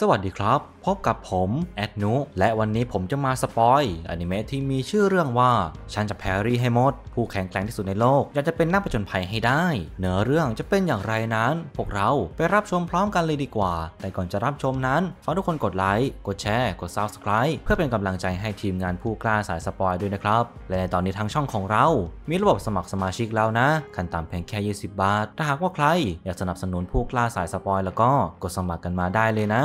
สวัสดีครับ พบกับผม แอดนุและวันนี้ผมจะมาสปอยอนิเมะที่มีชื่อเรื่องว่าฉันจะแพรรี่ให้หมดผู้แข็งแกร่งที่สุดในโลกอยากจะเป็นนักปะจนภัยให้ได้เนื้อเรื่องจะเป็นอย่างไรนั้น พวกเราไปรับชมพร้อมกันเลยดีกว่า แต่ก่อนจะรับชมนั้นฝากทุกคนกดไลค์กดแชร์กด Subscribe เพื่อเป็นกำลังใจให้ทีมงานผู้กล้าสายสปอยด้วยนะครับและในตอนนี้ทางช่องของเรา มีระบบสมัครสมาชิกแล้วนะขั้นต่ำเพียงแค่ 20 บาทถ้าหากว่าใคร อยากสนับสนุนผู้กล้าสายสปอย แล้วก็กดสมัครกันมาได้เลยนะ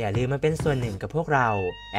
อย่าลืมมาเป็นส่วนหนึ่งกับพวกเรา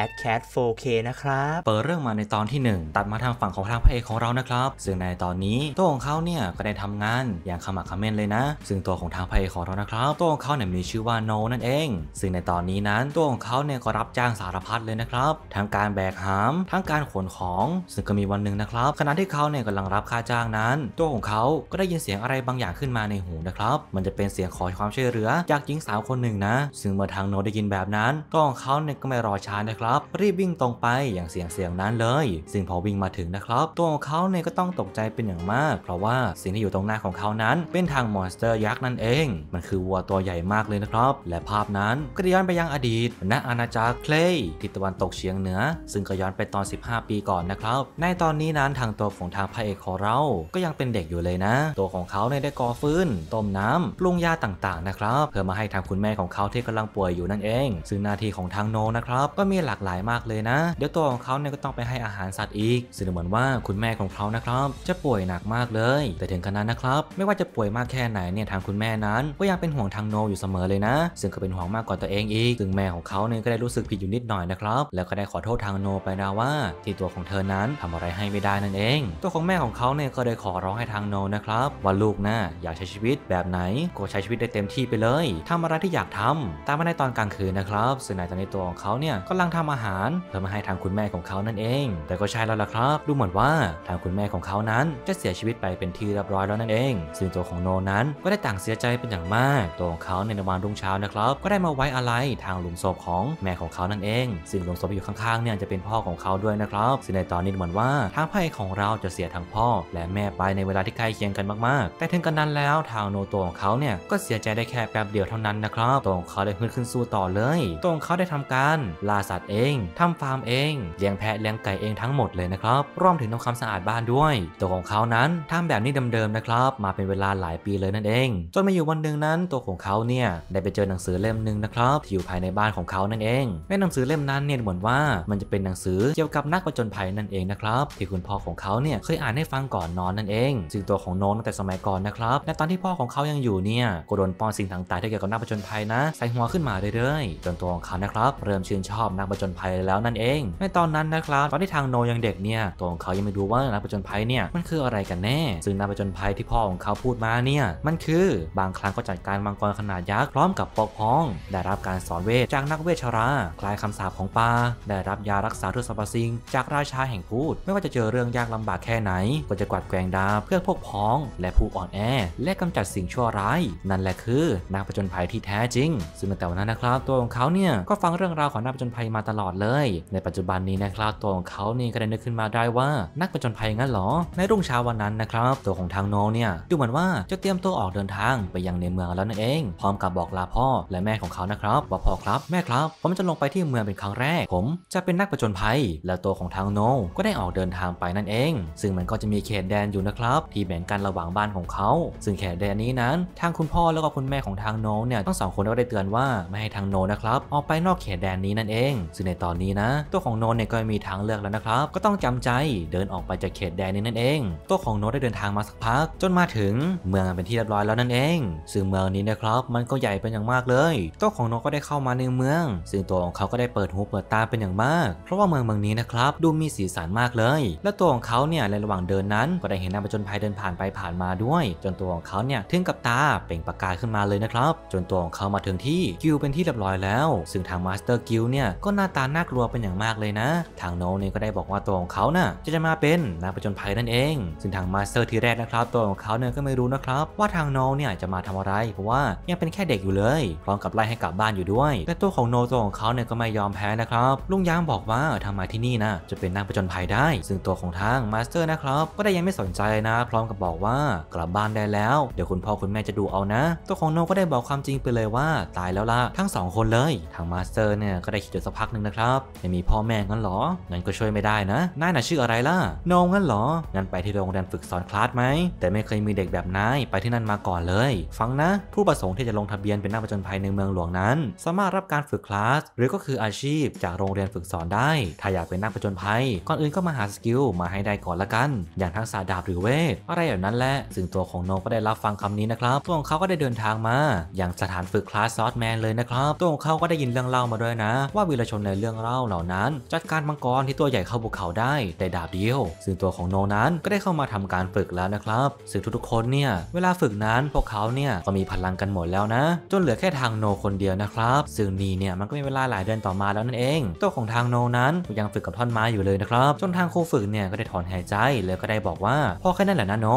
a d c a t 4K นะครับ เปิดเรื่องมาในตอนที่ 1 ตัดมาทางฝั่งของทางพระเอกของเรานะครับ ซึ่งในตอนนี้ตัวของเขาเนี่ยก็ได้ทำงานอย่างขมักขม้นเลยนะ ซึ่งตัวของทางพระเอกของเรานะครับ ตัวของเขาเนี่ยมีชื่อว่าโนนั่นเอง ซึ่งในตอนนี้นั้นตัวของเขาเนี่ยก็รับจ้างสารพัดเลยนะครับทั้งการแบกหามทั้งการขนของ ซึ่งก็มีวันหนึ่งนะครับ ขณะที่เขาเนี่ยกำลังรับค่าจ้างนั้น ตัวของเขาก็ได้ยินเสียงอะไรบางอย่างขึ้นมาในหูนะครับมันจะเป็นเสียงขอความช่วยเหลือ จากหญิงสาวคนหนึ่งนะซึ่งเมื่อทางโนได้ยินแบบนั้นกองเขาเนี่ยก็ไม่รอช้านะครับ รีบวิ่งตรงไปอย่างเสียงเสียงนั้นเลย ซึ่งพอวิ่งมาถึงนะครับ ตัวของเขาเนี่ยก็ต้องตกใจเป็นอย่างมาก เพราะว่าสิ่งที่อยู่ตรงหน้าของเขานั้น เป็นทางมอนสเตอร์ยักษ์นั่นเอง มันคือวัวตัวใหญ่มากเลยนะครับ และภาพนั้นก็ย้อนไปยังอดีต ณอาณาจักรเคลย์ทิศตะวันตกเฉียงเหนือ ซึ่งก็ย้อนไปตอน 15 ปีก่อนนะครับ ในตอนนี้นั้นทางตัวของทางพระเอกของเราก็ยังเป็นเด็กอยู่เลยนะ ตัวของเขาเนี่ยได้ก่อฟืนต้มน้ำปรุงยาต่างๆนะครับเพื่อมาให้ทางคุณแม่ของเขาที่กำลังป่วยอยู่นั่นเองซึ่งหน้าที่ของทางโนนะครับ ก็มีหลากหลายมากเลยนะ เดี๋ยวตัวของเขาเนี่ยก็ต้องไปให้อาหารสัตว์อีกซึ่งเหมือนว่าคุณแม่ของเขานะครับ จะป่วยหนักมากเลยแต่ถึงขนาดนะครับ ไม่ว่าจะป่วยมากแค่ไหนเนี่ยทางคุณแม่นั้น ก็ยังเป็นห่วงทางโนอยู่เสมอเลยนะ ซึ่งก็เป็นห่วงมากกว่าตัวเองอีกซึ่งแม่ของเขาเนี่ยก็ได้รู้สึกผิดอยู่นิดหน่อยนะครับ แล้วก็ได้ขอโทษทางโนไปนะว่า ที่ตัวของเธอนั้นทำอะไรให้ไม่ได้นั่นเอง ตัวของแม่ของเขาเนี่ยก็ได้ขอร้องให้ทางโนนะครับว่าลูกนะ่ะอยากใช้ชีวิตแบบไหนก็ใช้ชีวิตได้เต็มที่ไปเลยทำอะไรที่อยากทำ ตามมาในตอนกลางคืนนะครครับซึ่งในตอนนี้ตัวของเขาเนี่ยกำลังทำอาหารเพื่อมาให้ทางคุณแม่ของเขานั่นเอง แต่ก็ใช่แล้วล่ะครับ ดูเหมือนว่าทางคุณแม่ของเขานั้นจะเสียชีวิตไปเป็นที่เรียบร้อยแล้วนั่นเองซึ่งตัวของโนนั้นก็ได้ต่างเสียใจเป็นอย่างมากตัวของเขาในวันรุ่งเช้านะครับ ก็ได้มาไว้อะไรทางหลุมศพของแม่ของเขานั่นเองซึ่งหลุมศพที่อยู่ข้างๆเนี่ยจะเป็นพ่อของเขาด้วยนะครับซึ่งในตอนนี้เหมือนว่าทางไพ่ของเราจะเสียทางพ่อและแม่ไปในเวลาที่ใกล้เคียงกันมากๆ แต่ถึงกระนั้นแล้วทางโนตัวของเขาเนี่ยก็เสียใจได้แค่แป๊บเดียวเท่านั้นนะครับตัวของเขาได้ฮึดขึ้นสู้ต่อเลตรงเขาได้ทำการล่าสัตว์เอง ทำฟาร์มเองเลี้ยงแพะเลี้ยงไก่เองทั้งหมดเลยนะครับรวมถึงทำความสะอาดบ้านด้วย ตัวของเขานั้นทำแบบนี้เดิมๆนะครับ มาเป็นเวลาหลายปีเลยนั่นเอง จนมาอยู่วันหนึ่งนั้น ตัวของเขาเนี่ยได้ไปเจอหนังสือเล่มหนึ่งนะครับที่อยู่ภายในบ้านของเขานั่นเองในหนังสือเล่มนั้นเนี่ยเหมือนว่า มันจะเป็นหนังสือเกี่ยวกับนักประจนภัยนั่นเองนะครับที่คุณพ่อของเขาเนี่ยเคยอ่านให้ฟังก่อนนอนนั่นเอง ซึ่งตัวของโน้ตั้งแต่สมัยก่อนนะครับในตอนที่พ่อของเขายังอยู่เนี่ยก็โดนป้อนสิ่งต่างๆที่เกี่ยวกับนักประจนภัยนะ ใส่หัวขึ้นมาเรื่อยจนตัวของเขานะครับเริ่มชื่นชอบนักประจนภัยแล้วนั่นเองในตอนนั้นนะครับตอนที่ทางโนยังเด็กเนี่ยตัวของเขายังไม่รู้ว่านักประจนภัยเนี่ยมันคืออะไรกันแน่ ซึ่งนักประจนภัยที่พ่อของเขาพูดมาเนี่ยมันคือบางครั้งก็จัดการมังกรขนาดยักษ์พร้อมกับปกพ้อง ได้รับการสอนเวทจากนักเวชรา คลายคำสาปของปลาได้รับยารักษาทุกสรรพสิ่งจากราชาแห่งพูดไม่ว่าจะเจอเรื่องยากลำบากแค่ไหน ก็จะกวาดแกงดาเพื่อพวกพ้อง และผู้อ่อนแอ และกำจัดสิ่งชั่วร้าย นั่นแหละคือนักประจนภัยที่แท้จริง ซึ่งในแต่วันนั้นนะครับตัวของเขาเนี่ยก็ฟังเรื่องราวของนักประจนภัยมาตลอดเลย ในปัจจุบันนี้นะครับตัวของเขานี่ก็ได้นึกขึ้นมาได้ว่านักประจนภัยงั้นหรอ ในรุ่งเช้าวันนั้นนะครับ ตัวของทางโนเนี่ยดูเหมือนว่าจะเตรียมตัวออกเดินทางไปยังในเมืองแล้วนั่นเอง พร้อมกับบอกลาพ่อและแม่ของเขานะครับว่าพ่อครับแม่ครับ ผมจะลงไปที่เมืองเป็นครั้งแรกผมจะเป็นนักประจนภัย และตัวของทางโนก็ได้ออกเดินทางไปนั่นเอง ซึ่งมันก็จะมีเขตแดนอยู่นะครับ ที่แบ่งกันระหว่างบ้านของเขา ซึ่งเขตแดนนี้นั้น ทางคุณพ่อแล้วก็คุณแม่ของทางโนเนี่ยทั้งสองคนก็ได้เตือนว่าไม่ให้ทางโนนะครับออกไปนอกเขตแดนนี้นั่นเองซึ่งในตอนนี้นะ ตัวของโนนเนี่ยก็มีทางเลือกแล้วนะครับ ก็ต้องจำใจเดินออกไปจากเขตแดนนี้นั่นเอง ตัวของโนนได้เดินทางมาสักพัก จนมาถึงเมืองเป็นที่เรียบร้อยแล้วนั่นเองซึ่งเมืองนี้นะครับมันก็ใหญ่เป็นอย่างมากเลย ตัวของโนนก็ได้เข้ามาในเมือง ซึ่งตัวของเขาก็ได้เปิดหูเปิดตาเป็นอย่างมาก เพราะว่าเมืองเมืองนี้นะครับดูมีสีสันมากเลย และตัวของเขาเนี่ยในระหว่างเดินนั้นก็ได้เห็นนักะจนภัยเดินผ่านไปผ่านมาด้วย จนตัวของเขาเนี่ยถึงกับตาเป่งประกายขึ้นมาเลยนะครับ จนตัวของเขามาถึงที่กิวเป็นที่เรียบร้อยแล้วแล้วซึ่งทางมาสเตอร์กิลเนี่ยก็หน้าตาน่ากลัวเป็นอย่างมากเลยนะ ทางโนเนี่ยก็ได้บอกว่า ตัวของเขาน่ะจะจะมาเป็นนักประจนภัยนั่นเองซึ่งทางมาสเตอร์ที่แรกนะครับตัวของเขาเนี่ยก็ไม่รู้นะครับ ว่าทางโนเนี่ยจะมาทำอะไรเพราะว่ายังเป็นแค่เด็กอยู่เลย พร้อมกับไล่ให้กลับบ้านอยู่ด้วย แต่ตัวของโนตัวของเขาเนี่ยก็ไม่ยอมแพ้นะครับลุงยางบอกว่าทำมาที่นี่นะจะเป็นนักประจนภัยได้ ซึ่งตัวของทางมาสเตอร์นะครับก็ได้ยังไม่สนใจนะ พร้อมกับบอกว่ากลับบ้านได้แล้ว เดี๋ยวคุณพ่อคุณแม่จะดูเอานะ ตัวของโนก็ได้บอกความจริงไปเลยว่า ตายแล้วล่ะทั้งสองคนเลทางมาสเตอร์เนี่ย ก็ได้คิดอยู่สักพักหนึ่งนะครับไม่มีพ่อแม่งั้นหรอ งั้นก็ช่วยไม่ได้นะ นายน่ะชื่ออะไรล่ะน้องงั้นหรอ งั้นไปที่โรงเรียนฝึกสอนคลาสไหม แต่ไม่เคยมีเด็กแบบนาย ไปที่นั่นมาก่อนเลย ฟังนะ ผู้ประสงค์ ที่จะลงทะเบียนเป็นนักประจนภัยในเมืองหลวงนั้น สามารถรับการฝึกคลาส หรือก็คืออาชีพจากโรงเรียนฝึกสอนได้ ถ้าอยากเป็นนักประจนภัย ก่อนอื่นก็มาหาสกิลมาให้ได้ก่อนละกัน อย่างทักษะดาบหรือเวทอะไรแบบนั้นแหละ ซึ่งตัวของโนก็ได้รับฟังคำนี้นะครับตัวของเขาก็ได้เดินทางมาอย่างสถานฝึกคลาสซอสแมนเลยนะครับตัวของเขาเาก็ได้ยินเรื่องเล่ามาด้วยนะ ว่าวีรชนในเรื่องเล่าเหล่านั้น จัดการมังกรที่ตัวใหญ่เข้าภูเขาได้ แต่ดาบเดียว ซึ่งตัวของโนนั้นก็ได้เข้ามาทำการฝึกแล้วนะครับซึ่งทุกๆคนเนี่ยเวลาฝึกนั้นพวกเขาเนี่ยก็มีพลังกันหมดแล้วนะ จนเหลือแค่ทางโนคนเดียวนะครับซึ่งนี่เนี่ยมันก็มีเวลาหลายเดือนต่อมาแล้วนั่นเอง ตัวของทางโนนั้นยังฝึกกับท่อนไม้อยู่เลยนะครับ จนทางครูฝึกเนี่ยก็ได้ถอนหายใจแล้วก็ได้บอกว่าพอแค่นั้นแหละนะโน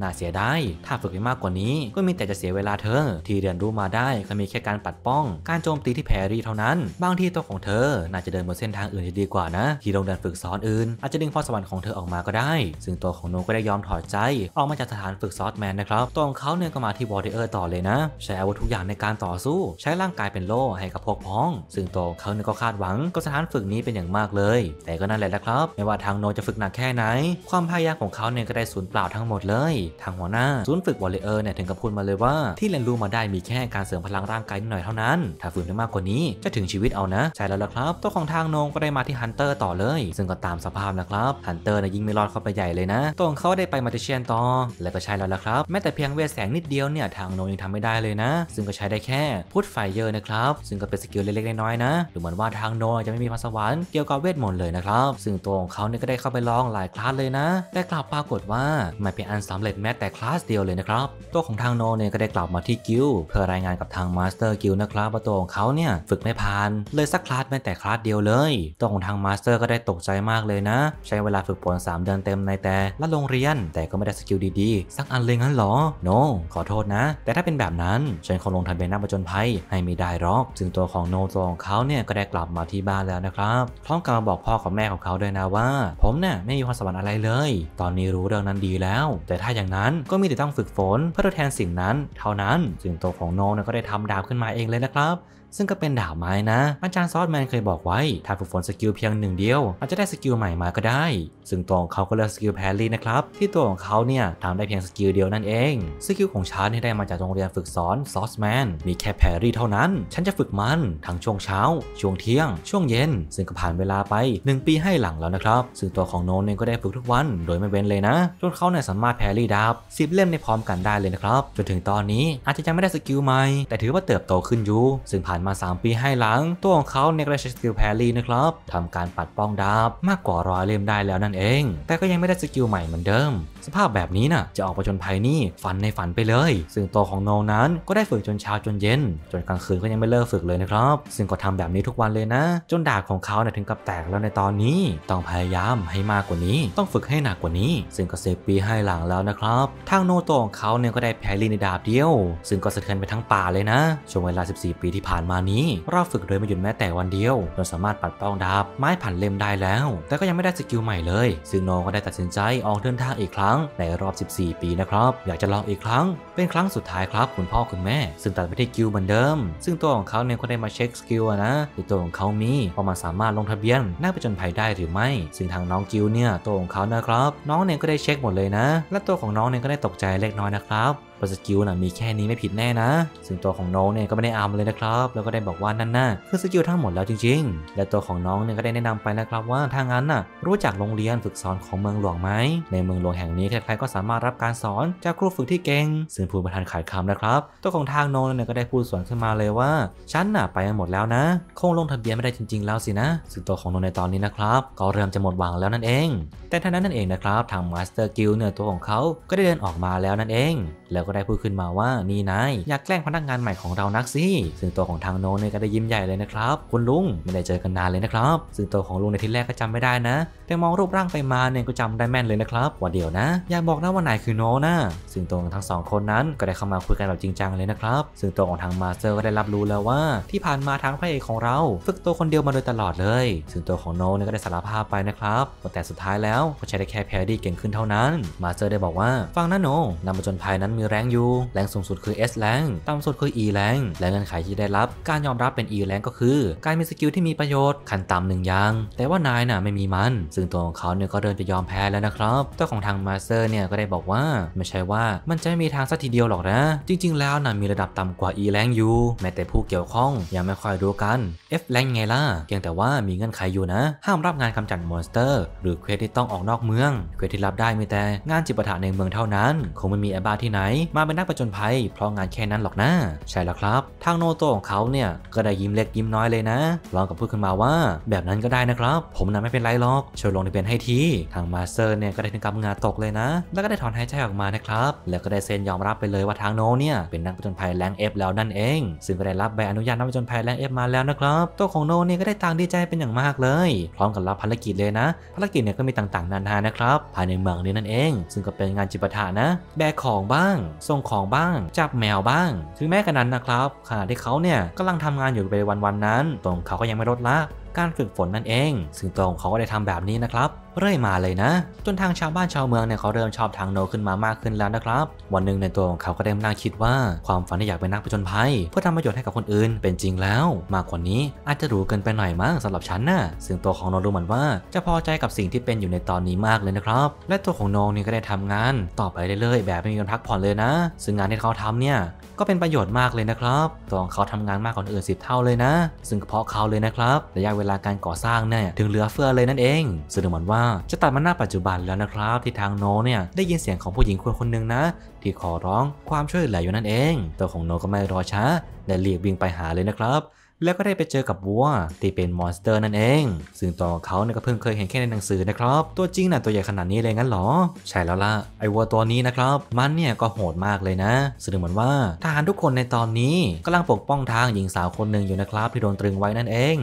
น่าเสียดายถ้าฝึกไปมากกว่านี้ก็มีแต่จะเสียเวลาเธอที่เรียนรู้มาได้ก็มีแค่การปัดป้อง การโจมตีที่แพรรี่เท่านั้น บางที่ตัวของเธอ น่าจะเดินบนเส้นทางอื่นจะดีกว่านะ ที่โรงเรียนฝึกสอนอื่น อาจจะดึงพรสวรรค์ของเธอออกมาก็ได้ ซึ่งตัวของโนก็ได้ยอมถอดใจ ออกมาจากสถานฝึกซอสแมนนะครับตัวของเขาเนี่ยก็มาที่วอร์เดอร์ต่อเลยนะ ใช้อาวุธทุกอย่างในการต่อสู้ ใช้ร่างกายเป็นโล่ ให้กับพวกพ้อง ซึ่งตัวของเขาเนี่ยก็คาดหวังกับสถานฝึกนี้เป็นอย่างมากเลย แต่ก็นั่นแหละนะครับ ไม่ว่าทางโนจะฝึกหนักแค่ไหน ความพยายามของเขาเนี่ยก็ได้สูญเปล่าทั้งหมดเลย ทางหัวหน้า ศูนย์ฝึกวอร์เดอร์เนี่ยถึงกับพูดมาเลยว่า ที่เรียนรู้มาได้มีแค่การเสริมพลังร่างกายนิดหน่อยเท่านั้น ถ้าฝึกได้มากคนนี้จะถึงชีวิตเอานะ ใช่แล้วล่ะครับ ตัวของทางโนงก็ได้มาที่ฮันเตอร์ต่อเลย ซึ่งก็ตามสภาพนะครับฮันเตอร์เนี่ยยิงไม่รอดเข้าไปใหญ่เลยนะตัวของเขาได้ไปมาติเชียนต่อแล้วก็ใช่แล้วล่ะครับแม้แต่เพียงเวทแสงนิดเดียวเนี่ยทางโนงยังทำไม่ได้เลยนะ ซึ่งก็ใช้ได้แค่พุทธไฟเยอร์นะครับซึ่งก็เป็นสกิลเล็กๆน้อยๆนะดูเหมือนว่าทางโนงจะไม่มีพรสวรรค์เกี่ยวกับเวทมนต์เลยนะครับซึ่งตัวของเขาเนี่ยก็ได้เข้าไปลองหลายคลาสเลยนะแต่กลับปรากฏว่าไม่เป็นอันสำเร็จแม้แต่คลาสเดียวเลยนะครับตัวของทางนงเนี่ยก็ได้กลับมาที่กิลเพื่อรายงานกับทางมาสเตอร์กิลนะครับว่าตัวของเขาเนี่ยฝึกไม่ผ่านเลยสักคลาสแม้แต่คลาสเดียวเลยตัวของทางมาสเตอร์ก็ได้ตกใจมากเลยนะ ใช้เวลาฝึกฝน3 เดือนเต็มในแต่ละโรงเรียน แต่ก็ไม่ได้สกิลดีๆ สักอันเลยงั้นหรอโน no, ขอโทษนะ แต่ถ้าเป็นแบบนั้น ฉันคงลงทนเป็นนักประจนภัย ให้ไม่ได้หรอก ซึ่งตัวของโนตัวของเขาเนี่ยก็ได้กลับมาที่บ้านแล้วนะครับพร้อมกับบอกพ่อกับแม่ของเขาด้วยนะว่าผมเนี่ยไม่มีความสามารถอะไรเลย ตอนนี้รู้เรื่องนั้นดีแล้ว แต่ถ้าอย่างนั้นก็มีแต่ต้องฝึกฝนเพื่อทดแทนสิ่งนั้น เท่านั้นซึ่งตัวของโนก็ได้ทำดาบขึ้นมาเองเลยนะครับซึ่งก็เป็นดาบไม้นะ อาจารย์ซอสแมนเคยบอกไว้ ถ้าฝึกฝนสกิลเพียงหนึ่งเดียวมันจะได้สกิลใหม่มาก็ได้ ซึ่งตัวของเขาก็เลือกสกิลแพรลี่นะครับ ที่ตัวของเขาเนี่ยทำได้เพียงสกิล เดียวนั่นเอง สกิลของชาร์ที่ได้มาจากโรงเรียนฝึกสอนซอสแมนมีแค่แพรลี่เท่านั้น ฉันจะฝึกมัน ทั้งช่วงเช้าช่วงเที่ยง ช่วงเย็น ซึ่งก็ผ่านเวลาไป 1 ปีให้หลังแล้วนะครับซึ่งตัวของโนนเองก็ได้ฝึกทุกวัน โดยไม่เว้นเลยนะจนเขาเนี่ยสามารถแพรลี่ดาบสิบเล่มในพร้อมกันได้เลยนะครับจนถึงตอนนี้อาจจะยังไม่ได้สกิลใหม่แต่ถือว่าเติบโตขึ้นอยู่ซึ่งผ่านมา 3 ปีให้หลังตัวของเขาเนกรยชสกิลแพรลี่นะครับทำการปัดป้องดาบมากกว่าร้อยเล่มได้แล้วนั่นเอง แต่ก็ยังไม่ได้สกิลใหม่เหมือนเดิมสภาพแบบนี้นะ่ะจะออกไปชจนภัยนี่ฝันในฝันไปเลย ซึ่งตัวของโนนั้นก็ได้ฝึกจนเช้าจนเย็น จนกลางคืนก็ยังไม่เลิกฝึกเลยนะครับ ซึ่งก็ทำแบบนี้ทุกวันเลยนะ จนดาบของเขาเนี่ยถึงกับแตกแล้วในตอนนี้ ต้องพยายามให้มากกว่านี้ ต้องฝึกให้หนักกว่านี้ ซึ่งก็เสซปีให้หลังแล้วนะครับทางโนโตของเขาเนี่ยก็ได้แพลี่ในดาบเดียว ซึ่งก็สะเทือนไปทั้งป่าเลยนะช่วงเวลา14ปีที่ผ่านมานี้เราฝึกโดยไม่หยุดแม้แต่วันเดียวจนสามารถปัดป้องดาบไม้ผ่านเล่มได้แล้ว แต่ก็ยังไม่ได้สกิลใหม่เลย ซึ่งโนก็ได้ตัดสินใจออกเดินทางอีกครั้ง้งในรอบ 14 ปีนะครับ อยากจะลองอีกครั้ง เป็นครั้งสุดท้ายครับคุณพ่อคุณแม่ ซึ่งตัดไปที่กิวเหมือนเดิม ซึ่งตัวของเขาเนี่ยก็ได้มาเช็คสกิลนะที่ตัวของเขามีว่ามันสามารถลงทะเบียนนัไปจนภัยได้หรือไม่ซึ่งทางน้องกิวเนี่ยตัวของเขานะครับ น้องเนี่ยก็ได้เช็คหมดเลยนะ และตัวของน้องเนี่ยก็ได้ตกใจเล็กน้อยนะครับเพรสกิลน่ะมีแค่นี้ไม่ผิดแน่นะซึ่งตัวของน้องเนี่ยก็ไม่ได้อามเลยนะครับ แล้วก็ได้บอกว่านั่นน่ะคือสกิลทั้งหมดแล้วจริง ๆ และตัวของน้องเนี่ยก็ได้แนะนำไปนะครับว่าทางนั้นน่ะรู้จักโรงเรียนฝึกสอนของเมืองหลวงไหม ในเมืองหลวงแห่งนี้ใครๆก็สามารถรับการสอนจากครูฝึกที่เก่งซึ่งพูดประธานขายคำนะครับ ตัวของทางน้องเนี่ยก็ได้พูดสวนขึ้นมาเลยว่าฉันน่ะไปหมดแล้วนะ คงลงทะเบียนไม่ได้จริงๆแล้วสินะซึ่งตัวของนนในตอนนี้นะครับก็เริ่มจะหมดหวังแล้วนั่นเอง แต่ท่านั้นนั่นเองนะครับทางมาสเตอร์กิลเนี่ยตัวของเขาก็ได้เดินออกมาแล้วนั่นเองแล้วก็ได้พูดขึ้นมาว่านี่นายอยากแกล้งพนักงานใหม่ของเรานักสิซึ่งตัวของทางโนเนี่ยก็ได้ยิ้มใหญ่เลยนะครับคุณลุงไม่ได้เจอกันนานเลยนะครับซึ่งตัวของลุงในทีแรกก็จำไม่ได้นะ แต่มองรูปร่างไปมาเนี่ยก็จำได้แม่นเลยนะครับว่าเดี๋ยวนะอยากบอกนะว่านายคือโนนะซึ่งตัวของทั้งสองคนนั้น ก็ได้เข้ามาคุยกันแบบจริงจังเลยนะครับซึ่งตัวของทางมาสเตอร์ก็ได้รับรู้แล้วว่า ที่ผ่านมาทางพระเอกของเรา ฝึกตัวคนเดียวมาโดยตลอดเลย ซึ่งตัวของโนเนี่ยก็ได้สารภาพไปนะครับแต่สุดท้ายแล้วก็ใช้ได้แค่แพรดี้เก่งขึ้นเท่านั้นมาสเตอร์ได้บอกว่าฟังนะโนนำมาจนภายนั้นมีแรงอยู่แรงสูงสุดคือ S แรงต่ำสุดคือ E แรงและเงื่อนไขที่ได้รับ การยอมรับเป็น E แรงก็คือการมีสกิลที่มีประโยชน์ขั้นต่ำหนึ่งอย่าง แต่ว่านายน่ะไม่มีมัน ซึ่งตัวของเขาเนี่ยก็เดินจะยอมแพ้แล้วนะครับเจ้าของทางมาสเตอร์เนี่ยก็ได้บอกว่าไม่ใช่ว่ามันจะมีทางสักทีเดียวหรอกนะ จริง ๆ แล้วน่ะมีระดับต่ำกว่า E แรงอยู่แม้แต่ผู้เกี่ยวข้องยังไม่ค่อยรู้กัน F แรงไงล่ะเพียงแต่ว่ามีเงื่อนไขอยู่นะ ห้ามรับงานกำจัดมอนสเตอร์ หรือเควสที่ต้องออกนอกเมืองเควสที่รับได้มีแต่งานจิปาถะในเมืองเท่านั้นคงไม่มีแอบ้าที่ไหนมาเป็นนักประจนภัยเพราะงานแค่นั้นหรอกนะ ใช่แล้วครับ ทางโนโตของเขาเนี่ย ก็ได้ยิ้มเล็กยิ้มน้อยเลยนะลองกับพูดขึ้นมาว่าแบบนั้นก็ได้นะครับ ผมนะไม่เป็นไรหรอกช่วยลงในเป็นให้ที ทางมาสเตอร์เนี่ยก็ได้ถึงกับงานตกเลยนะ แล้วก็ได้ถอนหายใจออกมานะครับแล้วก็ได้เซ็นยอมรับไปเลยว่าทางโนเนี่ยเป็นนักประจนภัยแรงเอฟแล้วนั่นเองซึ่งก็ได้รับใบอนุญาตนักประจนภัยแรงเอฟมาแล้วนะครับตัวของโนเนี่ยก็ได้ต่างดีใจเป็นอย่างมากเลย พร้อมกับรับภารกิจเลยนะ ภารกิจเนี่ยก็มีต่างๆนานานะครับภายในเมืองนี้นั่นเอง ซึ่งก็เป็นงานจิปาถะนะ แบกของบ้างส่งของบ้าง จับแมวบ้างถึงแม้กระนั้นนะครับขณะที่เขาเนี่ยกำลังทำงานอยู่ไปวันวนนั้น ตรงเขาก็ยังไม่ลดละการฝึกฝนนั่นเอง ซึ่งตรงเขาก็ได้ทำแบบนี้นะครับเรื่อยมาเลยนะจนทางชาวบ้านชาวเมืองเนี่ยเขาเริ่มชอบทางโนขึ้นมามากขึ้นแล้วนะครับวันหนึ่งในตัวของเขาก็ได้นั่งคิดว่า ความฝันที่อยากเป็นนักผจญภัย เพื่อทำประโยชน์ให้กับคนอื่นเป็นจริงแล้ว มากกว่านี้อาจจะหรูเกินไปหน่อยมั้งสำหรับฉันนะ่ะซึ่งตัวของโนรู้เหมือนว่า จะพอใจกับสิ่งที่เป็นอยู่ในตอนนี้มากเลยนะครับ และตัวของโนนี่ก็ได้ทำงานต่อไปเรื่อยๆแบบไม่มีวันพักผ่อนเลยนะ ซึ่งงานที่เขาทำเนี่ยก็เป็นประโยชน์มากเลยนะครับ ตัวของเขาทำงานมากกว่าคนอื่นสิบเท่าเลยนะ ซึ่งเพราะเขาเลยนะครับระยะเวลาการก่อสร้างเนี่ยถึงเหลือเฟือเลยนั่นเองซึ่งเหมือนว่าจะตัดมาหน้าปัจจุบันแล้วนะครับ ที่ทางโนเนี่ยได้ยินเสียงของผู้หญิงคนคนหนึ่งนะ ที่ขอร้องความช่วยเหลืออยู่นั่นเอง ตัวของโนก็ไม่รอช้า และรีบวิ่งไปหาเลยนะครับ แล้วก็ได้ไปเจอกับวัวที่เป็นมอนสเตอร์นั่นเอง ซึ่งตัวเขาเนี่ยก็เพิ่งเคยเห็นแค่ในหนังสือนะครับ ตัวจริงน่ะตัวใหญ่ขนาดนี้เลยงั้นหรอ ใช่แล้วล่ะ ไอ้วัวตัวนี้นะครับมันเนี่ยก็โหดมากเลยนะสื่อเหมือนว่าทหารทุกคนในตอนนี้กำลังปกป้องทางหญิงสาวคนหนึ่งอยู่นะครับ ที่โดนตรึงไว้นั่นเอง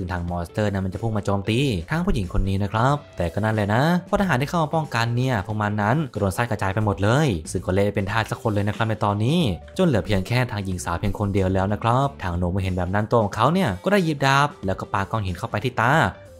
ซึ่งทางมอนสเตอร์นั้นมันจะพุ่งมาโจมตีทั้งผู้หญิงคนนี้นะครับแต่ก็นั่นแหละนะพะทหารที่เข้ามาป้องกันเนี่ยพวกมันนั้นก็โดนซส้กระจายไปหมดเลยซึ่งก็เลยเป็นทาสสักคนเลยนะครับในตอนนี้ จนเหลือเพียงแค่ทางหญิงสาวเพียงคนเดียวแล้วนะครับทางโนม่เห็นแบบนั้นตัวของเขาเนี่ย ก็ได้หยิบดาบแล้วก็ปาก้อนหินเข้าไปที่ตา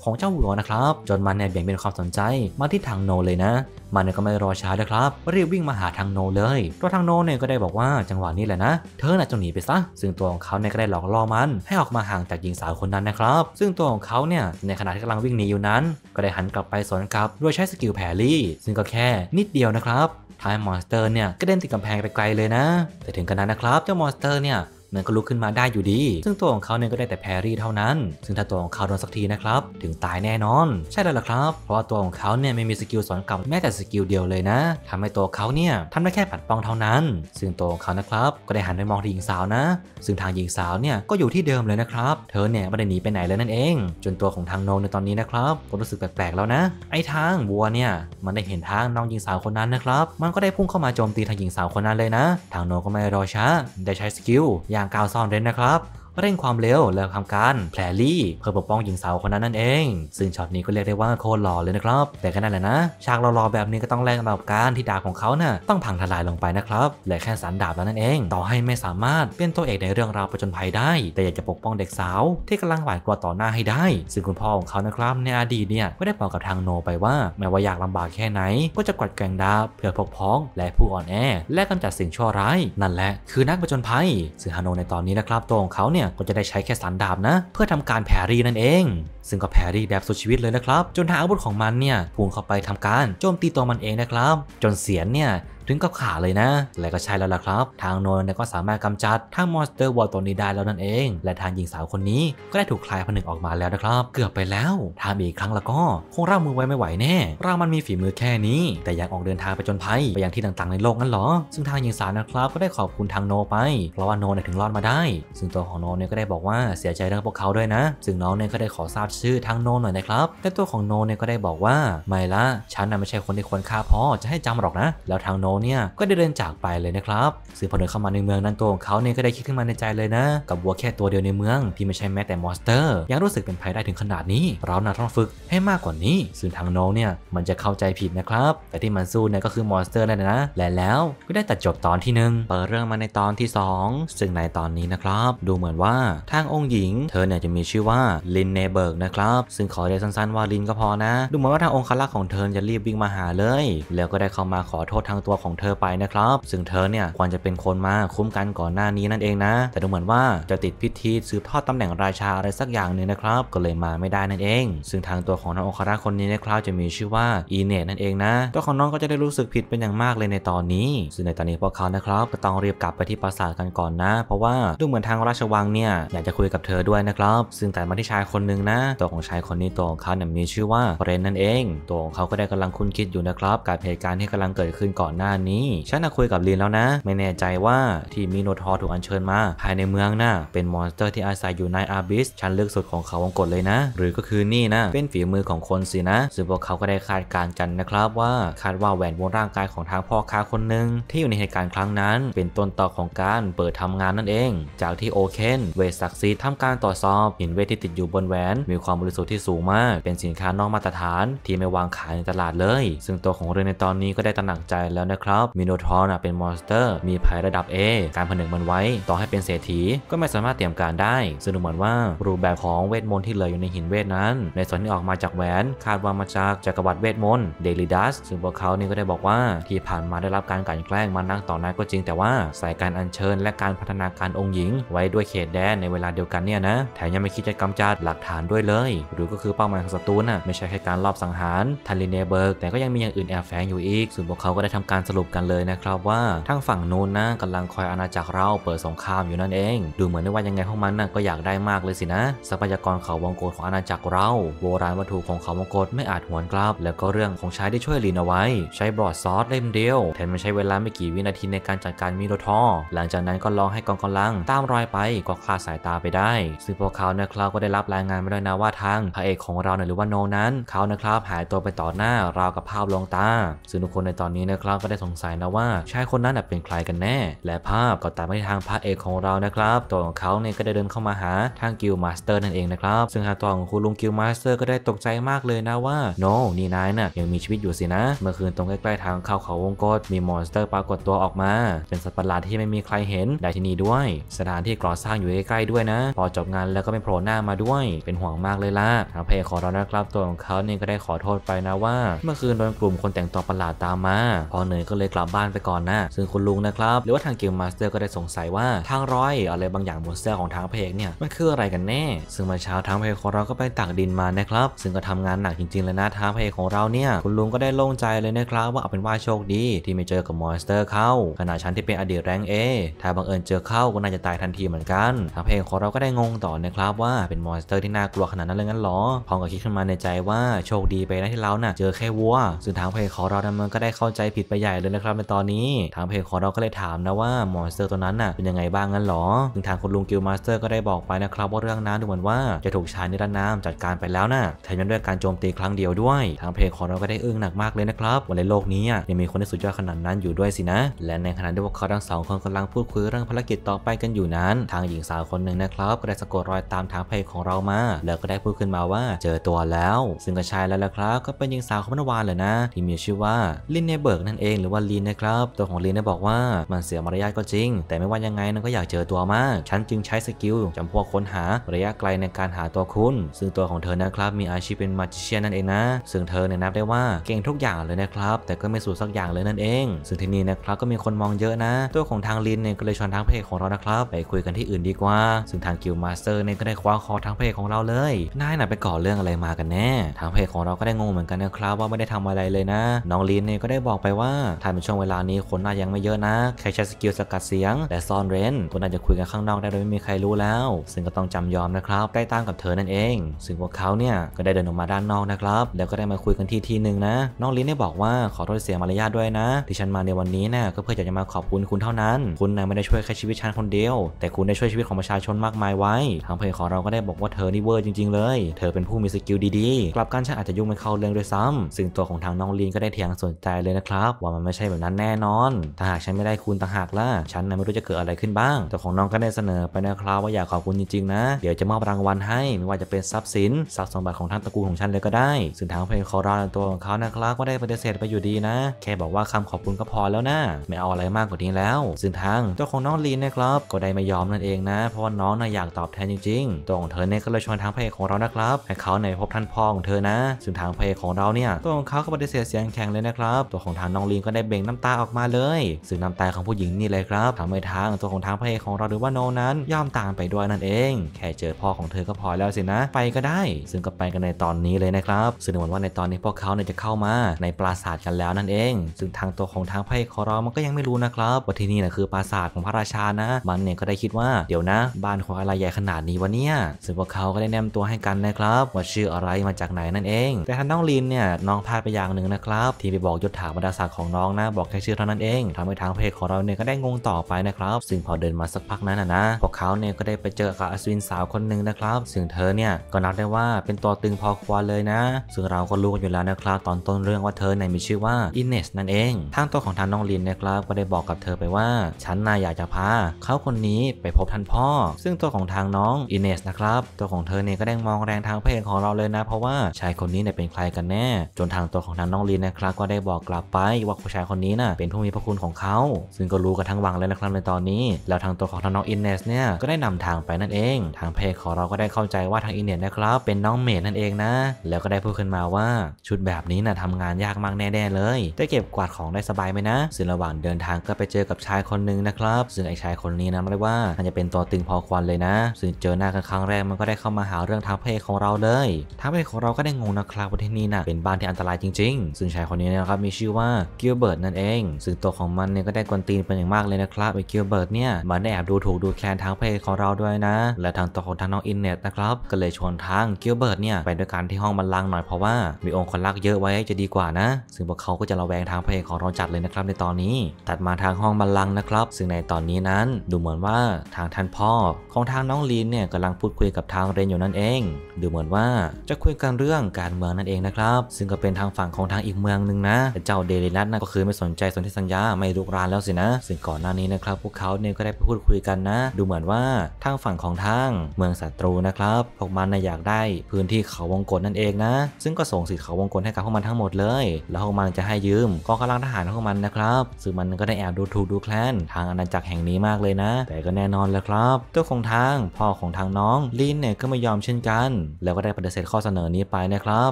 ของเจ้าหัวนะครับจนมันเนี่ยเบี่ยงเบนความสนใจ มาที่ทางโนเลยนะ มันเนี่ยก็ไม่รอช้าเลยครับรีบวิ่งมาหาทางโนเลย ตัวทางโนเนี่ยก็ได้บอกว่าจังหวะนี้แหละนะเธอน่ะจะหนีไปซะซึ่งตัวของเขาเนี่ยก็ได้หลอกล่อมัน ให้ออกมาห่างจากหญิงสาวคนนั้นนะครับซึ่งตัวของเขาเนี่ยในขณะที่กำลังวิ่งหนีอยู่นั้น ก็ได้หันกลับไปสวนกลับด้วยใช้สกิลแผลลี่ซึ่งก็แค่นิดเดียวนะครับทายมอนสเตอร์เนี่ยกระเด็นติดกำแพงไปไกลเลยนะแต่ถึงกระนั้นนะครับเจ้ามอนสเตอร์เนี่ยมันก็ลุกขึ้นมาได้อยู่ดี ซึ่งตัวของเขาเนี่ยก็ได้แต่แพรี่เท่านั้น ซึ่งถ้าตัวของเขาโดนสักทีนะครับ ถึงตายแน่นอน ใช่แล้วล่ะครับ เพราะว่าตัวของเขาเนี่ยไม่มีสกิลสอนกลับแม้แต่สกิลเดียวเลยนะทำให้ตัวเขาเนี่ยทำได้แค่ปัดป้องเท่านั้น ซึ่งตัวของเขานะครับก็ได้หันไปมองที่หญิงสาวนะ ซึ่งทางหญิงสาวเนี่ยก็อยู่ที่เดิมเลยนะครับ เธอเนี่ยไม่ได้หนีไปไหนเลยนั่นเอง จนตัวของทางโนในตอนนี้นะครับก็รู้สึกแปลกๆแล้วนะ ไอ้ทางบัวเนี่ยมันได้เห็นทางน้องหญิงสาวคนนั้นนะครับมันก็ได้พุ่งเข้ามาโจมตีทางหญิงสาวคนนั้นเลยนะ ทางโนก็ไม่รอช้าได้ใช้สกิลยางกาวซอนด้นยนะครับเร่งความเร็วแลวทำการแผลลี่ เพื่อปกป้องหญิงสาวคนนั้นนั่นเอง ซึ่งช็อตนี้ก็เรียกได้ว่าโคตรหล่อเลยนะครับ แต่ก็นั่นแหละนะฉากหล่อๆแบบนี้ก็ต้องแรงกับการที่ดาบของเขาเนะ่ยต้องพังทลายลงไปนะครับและแค่สันดาบแล้วนั่นเอง ต่อให้ไม่สามารถเป็นตัวเอกในเรื่องราวประจนภัยได้ แต่อยากจะปกป้องเด็กสาว ที่กำลังหวาดกลัวต่อหน้าให้ได้ ซึ่งคุณพ่อของเขานะครับ ในอดีตเนี่ยก็ได้บอกกับทางโนไปว่าแม้ว่ายากลำบากแค่ไหน ก็จะกวัดแกงดาบเพื่อปกพ้องและผู้อ่อนแอ และกำจัดสิ่งชั่วร้ายนั่นแหละคือนักประจนภัยซึ่งฮานโนในตอนนี้นะครับตัวของเขาเนี่ยเนี่ยก็จะได้ใช้แค่สันดาบนะ เพื่อทำการแพรี่นั่นเอง ซึ่งก็แพรี่แบบสุดชีวิตเลยนะครับ จนทางอาวุธของมันเนี่ยพุ่งเข้าไปทำการโจมตีตัวมันเองนะครับ จนเสียนเนี่ยถึงกับขาเลยนะ และก็ใช่แล้วล่ะครับ ทางโนนก็สามารถกำจัดทั้งมอนสเตอร์วอลตัวนี้ได้แล้วนั่นเอง และทางหญิงสาวคนนี้ ก็ได้ถูกคลายผนึกออกมาแล้วนะครับ เกือบไปแล้วทำอีกครั้งแล้วก็ คงร่ามือไว้ไม่ไหวแน่เรามันมีฝีมือแค่นี้ แต่ยังออกเดินทางไปจนภัยไปยังที่ต่างๆในโลกนั้นหรอ ซึ่งทางหญิงสาวนะครับก็ได้ขอบคุณทางโนไปเพราะว่าโนนถึงรอดมาได้ ซึ่งตัวของโนเนี่ยก็ได้บอกว่าเสียใจเรื่องพวกเขาด้วยนะ ซึ่งน้องเนี่ยก็ได้ขอทราบชื่อทางโนหน่อยนะครับแต่ตัวของโนเนี่ยก็ได้บอกว่าไม่ละฉันน่ะไม่ใช่คนที่ควรฆ่าพ่อจะให้จำหรอกนะ แล้วทางโนเนี่ยก็ได้เดินจากไปเลยนะครับ ซึ่งพอเดินเข้ามาในเมืองนั้นตัวของเขาเนี่ยก็ได้คิดขึ้นมาในใจเลยนะ กับวัวแค่ตัวเดียวในเมือง ที่ไม่ใช่แม้แต่มอนสเตอร์ ยังรู้สึกเป็นภัยได้ถึงขนาดนี้ เราน่าต้องฝึกให้มากกว่านี้ ซึ่งทางน้องเนี่ยมันจะเข้าใจผิดนะครับ แต่ที่มันสู้เนี่ยก็คือมอนสเตอร์นั่นนะ และแล้วก็ได้ตัดจบตอนที่ 1 เปิดเรื่องมาในตอนที่ 2 ซึ่งในตอนนี้นะครับ ดูเหมือนว่าทางองค์หญิง เธอเนี่ยจะมีชื่อว่าลินเนเบิร์กนะครับ ซึ่งขอเรียกสั้นๆว่าลินก็พอนะ ดูเหมือนว่าทางองค์คลักของเธอจะรีบวิ่งมาหาเลย แล้วก็ได้เข้ามาขอโทษทางตัวของของเธอไปนะครับ ซึ่งเธอเนี่ยควรจะเป็นคนมาคุ้มกันก่อนหน้านี้นั่นเองนะ แต่ดูเหมือนว่าจะติดพิธีสืบทอดตำแหน่งราชาอะไรสักอย่างหนึ่งนะครับ ก็เลยมาไม่ได้นั่นเอง ซึ่งทางตัวของน้องโอคาราคนนี้นะครับจะมีชื่อว่าอีเนตนั่นเองนะตัวของน้องก็จะได้รู้สึกผิดเป็นอย่างมากเลยในตอนนี้ ซึ่งในตอนนี้พวกเขานะครับก็ต้องรีบกลับไปที่ปราสาทกันก่อนนะ เพราะว่าดูเหมือนทางราชวังเนี่ยอยากจะคุยกับเธอด้วยนะครับ ซึ่งแต่มาที่ชายคนหนึ่งนะ ตัวของชายคนนี้ตัวของเขาเนี่ยมีชื่อว่าเรนนั่นเองตัวของเขาก็ได้กำลังคุ้นคิดอยู่นะครับกับเหตุการณ์ที่กำลังเกิดขึ้นก่อนหน้าานนี้ฉันคุยกับลินแล้วนะ ไม่แน่ใจว่าที่มีโนทอถูกอัญเชิญมาภายในเมืองนะ่ะเป็นมอนสเตอร์ที่อาศัยอยู่ในอาบิสชั้นลึกสุดของเขาวงกฏเลยนะ หรือก็คือนี่นะเป็นฝีมือของคนสินะซึ่งพวกเขาก็ได้คาดการณ์กันนะครับว่าคาดว่าแหวนวงร่างกายของทางพ่อค้าคนหนึ่งที่อยู่ในเหตุการณ์ครั้งนั้น เป็นต้นต่อของการเปิดทำงานนั่นเอง จากที่โอเคนเวสักซีทำการตรวจสอบหินเวทที่ติดอยู่บนแหวนมีความบริสุทธิ์ที่สูงมาก เป็นสินค้านอกมาตรฐาน ที่ไม่วางขายในตลาดเลย ซึ่งตัวของเรื่องในตอนนี้ก็ได้ตระหนักใจแล้วนะครับมิโนทอร์เป็นมอนสเตอร์มีภัยระดับ A การผนึกมันไว้ต่อให้เป็นเศรษฐีก็ไม่สามารถเตรียมการได้ซึ่งดูเหมือนว่ารูปแบบของเวทมนต์ที่เหลืออยู่ในหินเวทนั้น ในส่วนที่ออกมาจากแหวน คาดว่ามาจากจักรวรรดิเวทมนต์เดลิดัสซึ่งพวกเขานี่ก็ได้บอกว่า ที่ผ่านมาได้รับการกลั่นแกล้งมานั่งต่อหน้าก็จริง แต่ว่าสายการอัญเชิญและการพัฒนาการองค์หญิง ไว้ด้วยเขตแดนในเวลาเดียวกันเนี่ยนะแถมยังไม่คิดจะกำจัดหลักฐานด้วยเลยหรือก็คือเป้าหมายของศัตรูน่ะไม่ใช่แค่การลอบสังหารทันลิเนเบิร์กแต่ก็ยังมีอย่างอื่นแอบแฝงอยู่อีกซึ่งพวกเขาก็ได้ทำการสรุปกันเลยนะครับว่าทางฝั่งนู้นนะกำลังคอยอาณาจักรเราเปิดสงครามอยู่นั่นเอง ดูเหมือนได้ว่ายังไงพวกมันนะก็อยากได้มากเลยสินะทรัพยากรเขาวงกดของอาณาจักรเราโบราณวัตถุของเขาวงกดไม่อาจหวนกลับแล้วก็เรื่องของใช้ได้ช่วยลีนเอาไว้ ใช้บรอดซอสเล่มเดียวแทนมันใช้เวลาไม่กี่วินาทีในการจัดการมิโรทอ หลังจากนั้นก็ลองให้กองกำลังตามรอยไปก็คลาดสายตาไปได้ซึ่งพวกเขาเนี่ยเราก็ได้รับรายงานมาด้วยนะว่าทางพระเอกของเราหรือว่าโนนั้นเขานะครับหายตัวไปต่อหน้าราวกับภาพลวงตาซึ่งทุกคนในตอนนี้นะครับก็ได้สงสัยนะว่าชายคนนั้นเป็นใครกันแน่ และภาพก็ตามไปทางพระเอกของเรานะครับ ตัวของเขาเนี่ยก็ได้เดินเข้ามาหา ทางกิลมาสเตอร์นั่นเองนะครับ ซึ่งทางตัวของคุณลุงกิลมาสเตอร์ก็ได้ตกใจมากเลยนะว่าโน no, นี่นายนะ่ะยังมีชีวิตอยู่สินะ เมื่อคืนตรงใกล้ๆทางเข้าเขาวงกตมีมอนสเตอร์ปรากฏตัวออกมา เป็นสัตว์ประหลาดที่ไม่มีใครเห็นได้ที่นี่ด้วย สถานที่ก่อสร้างอยู่ใกล้ๆด้วยนะพอจบงานแล้วก็ไม่โผล่หน้ามาด้วยเป็นห่วงมากเลยล่ะทางพระเอกของเรานะครับ ตัวของเขาเนี่ยก็ได้ขอโทษไปนะว่า เมื่อคืนโดนกลุ่มคนแต่งตัวประหลาดตามมาพอเหนื่อยก็เลยกลับบ้านไปก่อนนะ ซึ่งคุณลุงนะครับหรือว่าทางเกมมาสเตอร์ก็ได้สงสัยว่าทางร้อยอะไรบางอย่างบนเสื้อของทางเพกเนี่ยมันคืออะไรกันแน่ซึ่งมาเช้าทางเพกของเรา ก็ไปตักดินมานะครับซึ่งก็ทำงานหนักจริงๆ เลยนะ ทางเพกของเราเนี่ย คุณลุงก็ได้โล่งใจเลยนะครับ ว่าเอาเป็นว่าโชคดีที่ไม่เจอกับมอนสเตอร์ เข้าขณะชั้นที่เป็นอดีตแรงเอถ้าบังเอิญเจอเข้าก็น่าจะตายทันทีเหมือนกันทางเพกของเรา ก็ได้งงต่อนะครับว่าเป็นมอนสเตอร์ที่น่ากลัวขนาดนั้นเลยงั้นหรอพอมกบคิดขึ้นมาในใจว่าโชคดีไปนะที่เราน่ยเจอแค่วัวซึ่งทางเพกของเรานี่ยมันก็ได้เข้าใจผิดไปใหญ่เลยนะครับในตอนนี้ทางเพจของเราก็เลยถามนะว่ามอนสเตอร์ตัวนั้นน่ะเป็นยังไงบ้างงั้นหรอซึ่งทางคุณลุงกิลมาสเตอร์ก็ได้บอกไปนะครับว่าเรื่องนั้นดูเหมือนว่าจะถูกชายนิรนน้ำจัดการไปแล้วนะแถมยังด้วยการโจมตีครั้งเดียวด้วย ทางเพจของเราก็ได้อึ้งหนักมากเลยนะครับว่าในโลกนี้ยังมีคนที่สุดยอดขนาดนั้นอยู่ด้วยสินะ และในขณะที่พวกเขาทั้งสองคนกำลังพูดคุยเรื่องภารกิจต่อไปกันอยู่นั้น ทางหญิงสาวคนหนึ่งนะครับก็ได้สะกดรอยตามทางเพจของเรามา แล้วก็ได้พูดขึ้นมาว่า เจอตัวแล้ว ซึ่งก็ใช่แล้วละครับ ก็เป็นหญิงสาวคนเมื่อวานเลยนะที่มีชื่อว่าลินเนเบิร์กนั่นเองหรือว่าลินนะครับตัวของลินได้บอกว่ามันเสียมารยาทก็จริง แต่ไม่ว่ายังไงนันก็อยากเจอตัวมาก ฉันจึงใช้สกิลจำพวกค้นหาระยะไกลในการหาตัวคุณ ซึ่งตัวของเธอนะครับมีอาชีพเป็นมาจิเชียนนั่นเองนะ ซึ่งเธอเนี่ยนับได้ว่าเก่งทุกอย่างเลยนะครับแต่ก็ไม่สูสักอย่างเลยนั่นเองซึ่งที่นี่นะครับก็มีคนมองเยอะนะ ตัวของทางลินเนี่ยก็เลยชวนทางเพจของเรานะครับ ไปคุยกันที่อื่นดีกว่าซึ่งทางกิลมาสเตอร์เนี่ยก็ได้คว้าคอทางเพจของเราเลยนายน่ะไปก่อเรื่องอะไรมากันแน่ทางเพจของเราก็ได้งงเหมือนกันนะครับว่าไม่ได้ทำอะไรเลยนะ น้องลินเนี่ยก็ได้บอกไปว่าถ้าเป็นช่วงเวลานี้คนน่ายังไม่เยอะนะแค่ใช้สกิลสกัดเสียง และซ่อนเร้นคัน่าจะคุยกันข้างนอกได้โดยไม่มีใครรู้แล้ว ซึ่งก็ต้องจำยอมนะครับใกล้ตามกับเธอนั่นเอง ซึ่งพวกเขาเนี่ย ก็ได้เดินออกมาด้านนอกนะครับ แล้วก็ได้มาคุยกันที่ที่หนึ่งนะ น้องลิ้นได้บอกว่าขอโทษเสียมารยาทด้วยนะ ที่ฉันมาในวันนี้นะ่ะก็เพื่ออยากจะมาขอบคุณคุณเท่านั้น คุณนะไม่ได้ช่วยแค่ชีวิตฉันคนเดียว แต่คุณได้ช่วยชีวิตของประชาชนมากมายไว้ทางเพื่อนของเราก็ได้บอกว่าเธอนี่เวอร์จริงๆ เลย เธอเป็นผู้มีสกิลดีๆกลับกันฉันอาจจะยุ่งไม่เข้าเรื่องด้วยซ้ำ ซึ่งตัวของทางน้องลีนก็ได้เถียงสนใจเลยนะครับว่ามัันไม่ใช่แบบนั้นแน่นอน ถ้าหากฉันไม่ได้คุณต่างหากล่ะ ฉันนะไม่รู้จะเกิดอะไรขึ้นบ้าง แต่ของน้องก็ได้เสนอไปนะครับว่าอยากขอบคุณจริงๆนะ เดี๋ยวจะมอบรางวัลให้ไม่ว่าจะเป็นทรัพย์สินทรัพย์สมบัติของท่างตระกูลของฉันเลยก็ได้ซึ่งทางเพลงคอร่าตัวของเขานะครับก็ได้ปฏิเสธไปอยู่ดีนะ แค่บอกว่าคำขอบคุณก็พอแล้วนะ ไม่เอาอะไรมากกว่านี้แล้วซึ่งทางเจ้าของน้องลีนนะครับ ก็ได้ไม่ยอมนั่นเองนะ เพราะว่าน้องน่ะอยากตอบแทนจริงๆตัวของเธอเนี่ยก็เลยชวนทางเพลงของเรานะครับให้เขาในพบท่านพ่อของเธอนะซึ่งทางเพลงของเราเนี่ยตัวของเขาก็ปฏิเสธเสียงแข็งเลยนะครับตัวของทางน้องลีนก็็ได้เบ่งน้ำตาออกมาเลยซึ่งน้ำตาของผู้หญิงนี่เลยครับทำให้ทางตัวของทางพระเอกของเราหรือว่าโนนั้นย่อมตามไปด้วยนั่นเองแค่เจอพ่อของเธอก็พอแล้วสินะไปก็ได้ ซึ่งก็ไปกันในตอนนี้เลยนะครับซึ่งเหมือนว่าในตอนนี้พวกเขาเนี่ยจะเข้ามาในปราสาทกันแล้วนั่นเอง ซึ่งทางตัวของทางพระเอกของเรามันก็ยังไม่รู้นะครับว่าที่นี่นะคือปราสาทของพระราชานะมันเนี่ยก็ได้คิดว่าเดี๋ยวนะบ้านของอะไรใหญ่ขนาดนี้วะเนี่ยซึ่งพวกเขาก็ได้แนมตัวให้กันนะครับ ว่าชื่ออะไรมาจากไหนนั่นเอง แต่ทางน้องลินเนี่ยน้องพลาดไปอย่างหนึ่งนะครับ ที่ไปบอกยศถาบรรดาศักดิ์ของน้องนะบอกแค่ชื่อเท่านั้นเองทำให้ทางเพจของเราเนี่ยก็ได้งงต่อไปนะครับซึ่งพอเดินมาสักพักนั้นนะพวกเขาเนี่ยก็ได้ไปเจอกับอัศวินสาวคนหนึ่งนะครับซึ่งเธอเนี่ยก็นับได้ว่าเป็นตัวตึงพอควรเลยนะซึ่งเราก็รู้กันอยู่แล้วนะครับ ตอนต้นเรื่องว่าเธอเนยมีชื่อว่าอินเนสนั่นเองทางตัวของทางน้องลินนะครับ ก็ได้บอกกับเธอไปว่าฉันนายอยากจะพาเขาคนนี้ไปพบท่านพ่อ ซึ่งตัวของทางน้องอินเนสนะครับตัวของเธอเนี่ยก็ได้มองแรงทางเพจของเราเลยนะ เพราะว่าชายคนนี้เนี่ยเป็นใครกันแน่ จนทางตัวของทางน้องลินนะครับ ก็ได้บอกกลับไปว่าผู้ชายคนนี้นะ่ะเป็นผู้มีพระคุณของเขาซึ่งก็รู้กันทั้งวังแล้วนะครับในตอนนี้แล้วทางตัวของน้องอินเนสเนี่ยก็ได้นำทางไปนั่นเอง ทางเพจของเราก็ได้เข้าใจว่าทางอินเนสนะครับเป็นน้องเมดนั่นเองนะแล้วก็ได้พูดขึ้นมาว่าชุดแบบนี้นะ่ะทำงานยากมากแน่ๆเลยได้เก็บกวาดของได้สบายไหมนะซึ่งระหว่างเดินทางก็ไปเจอกับชายคนหนึ่งนะครับซึ่งไอ้ชายคนนี้นะเรียกว่าอานจะเป็นตัวตึงพอควรเลยนะซึ่งเจอหน้ากันครั้งแรกมันก็ได้เข้ามาหาเรื่องทางเพจของเราเลยทางเพจของเราก็ได้งงนะครับว่าที่นี่นะ่ะเป็นบ้านที่อันตรายจริง ๆ ซึ่งชายคนนี้นะครับมีชื่อว่ากยลบิร์ตนั่นเองซึ่งตัวของมันเนี่ยก็ได้กวนตีนเป็นอย่างมากเลยนะครับไอคิวเบิร์ตเนี่ยมันได้แอบดูถูกดูแคลนทางเพจของเราด้วยนะ และทางตัวของทางน้องอินเน็ตนะครับก็เลยชวนทางคิวเบิร์ตเนี่ยไปด้วยกันที่ห้องบรรลังหน่อยเพราะว่ามีองค์คนรักเยอะไว้จะดีกว่านะ ซึ่งพวกเขาก็จะระแวงทางเพจของเราจัดเลยนะครับในตอนนี้ ตัดมาทางห้องบรรลังนะครับ ซึ่งในตอนนี้นั้นดูเหมือนว่าทางท่านพ่อของทางน้องลีนเนี่ยกำลังพูดคุยกับทางเรนอยู่นั่นเอง ดูเหมือนว่าจะคุยกันเรื่องการเมืองนั่นเองนะครับ ซึ่งก็เป็นทางฝั่งของทางอีกเมืองหนึ่งนะเจ้าเดลิลัตนะก็คือไม่สนใจสนธิสัญญาไม่ลุกรานแล้วสินะสิ่งก่อนหน้านี้นะครับพวกเขาเนี่ยก็ได้พูดคุยกันนะ ดูเหมือนว่าทางฝั่งของทางเมืองศัตรูนะครับพวกมันนะอยากได้ พื้นที่เขาวงกฏนั่นเองนะ ซึ่งก็ส่งสิทธิ์เขาวงกฏให้กับพวกมันทั้งหมดเลยแล้วพวกมันจะให้ยืมกองกำลังทหารของมันนะครับซึ่งมันก็ได้แอบดูถูกดูแคลนทางอาณาจักรแห่งนี้มากเลยนะ แต่ก็แน่นอนแล้วครับตัวของทางพ่อของทางน้องลินเนี่ยก็ไม่ยอมเช่นกัน แล้วก็ได้ปฏิเสธข้อเสนอนี้ไปนะครับ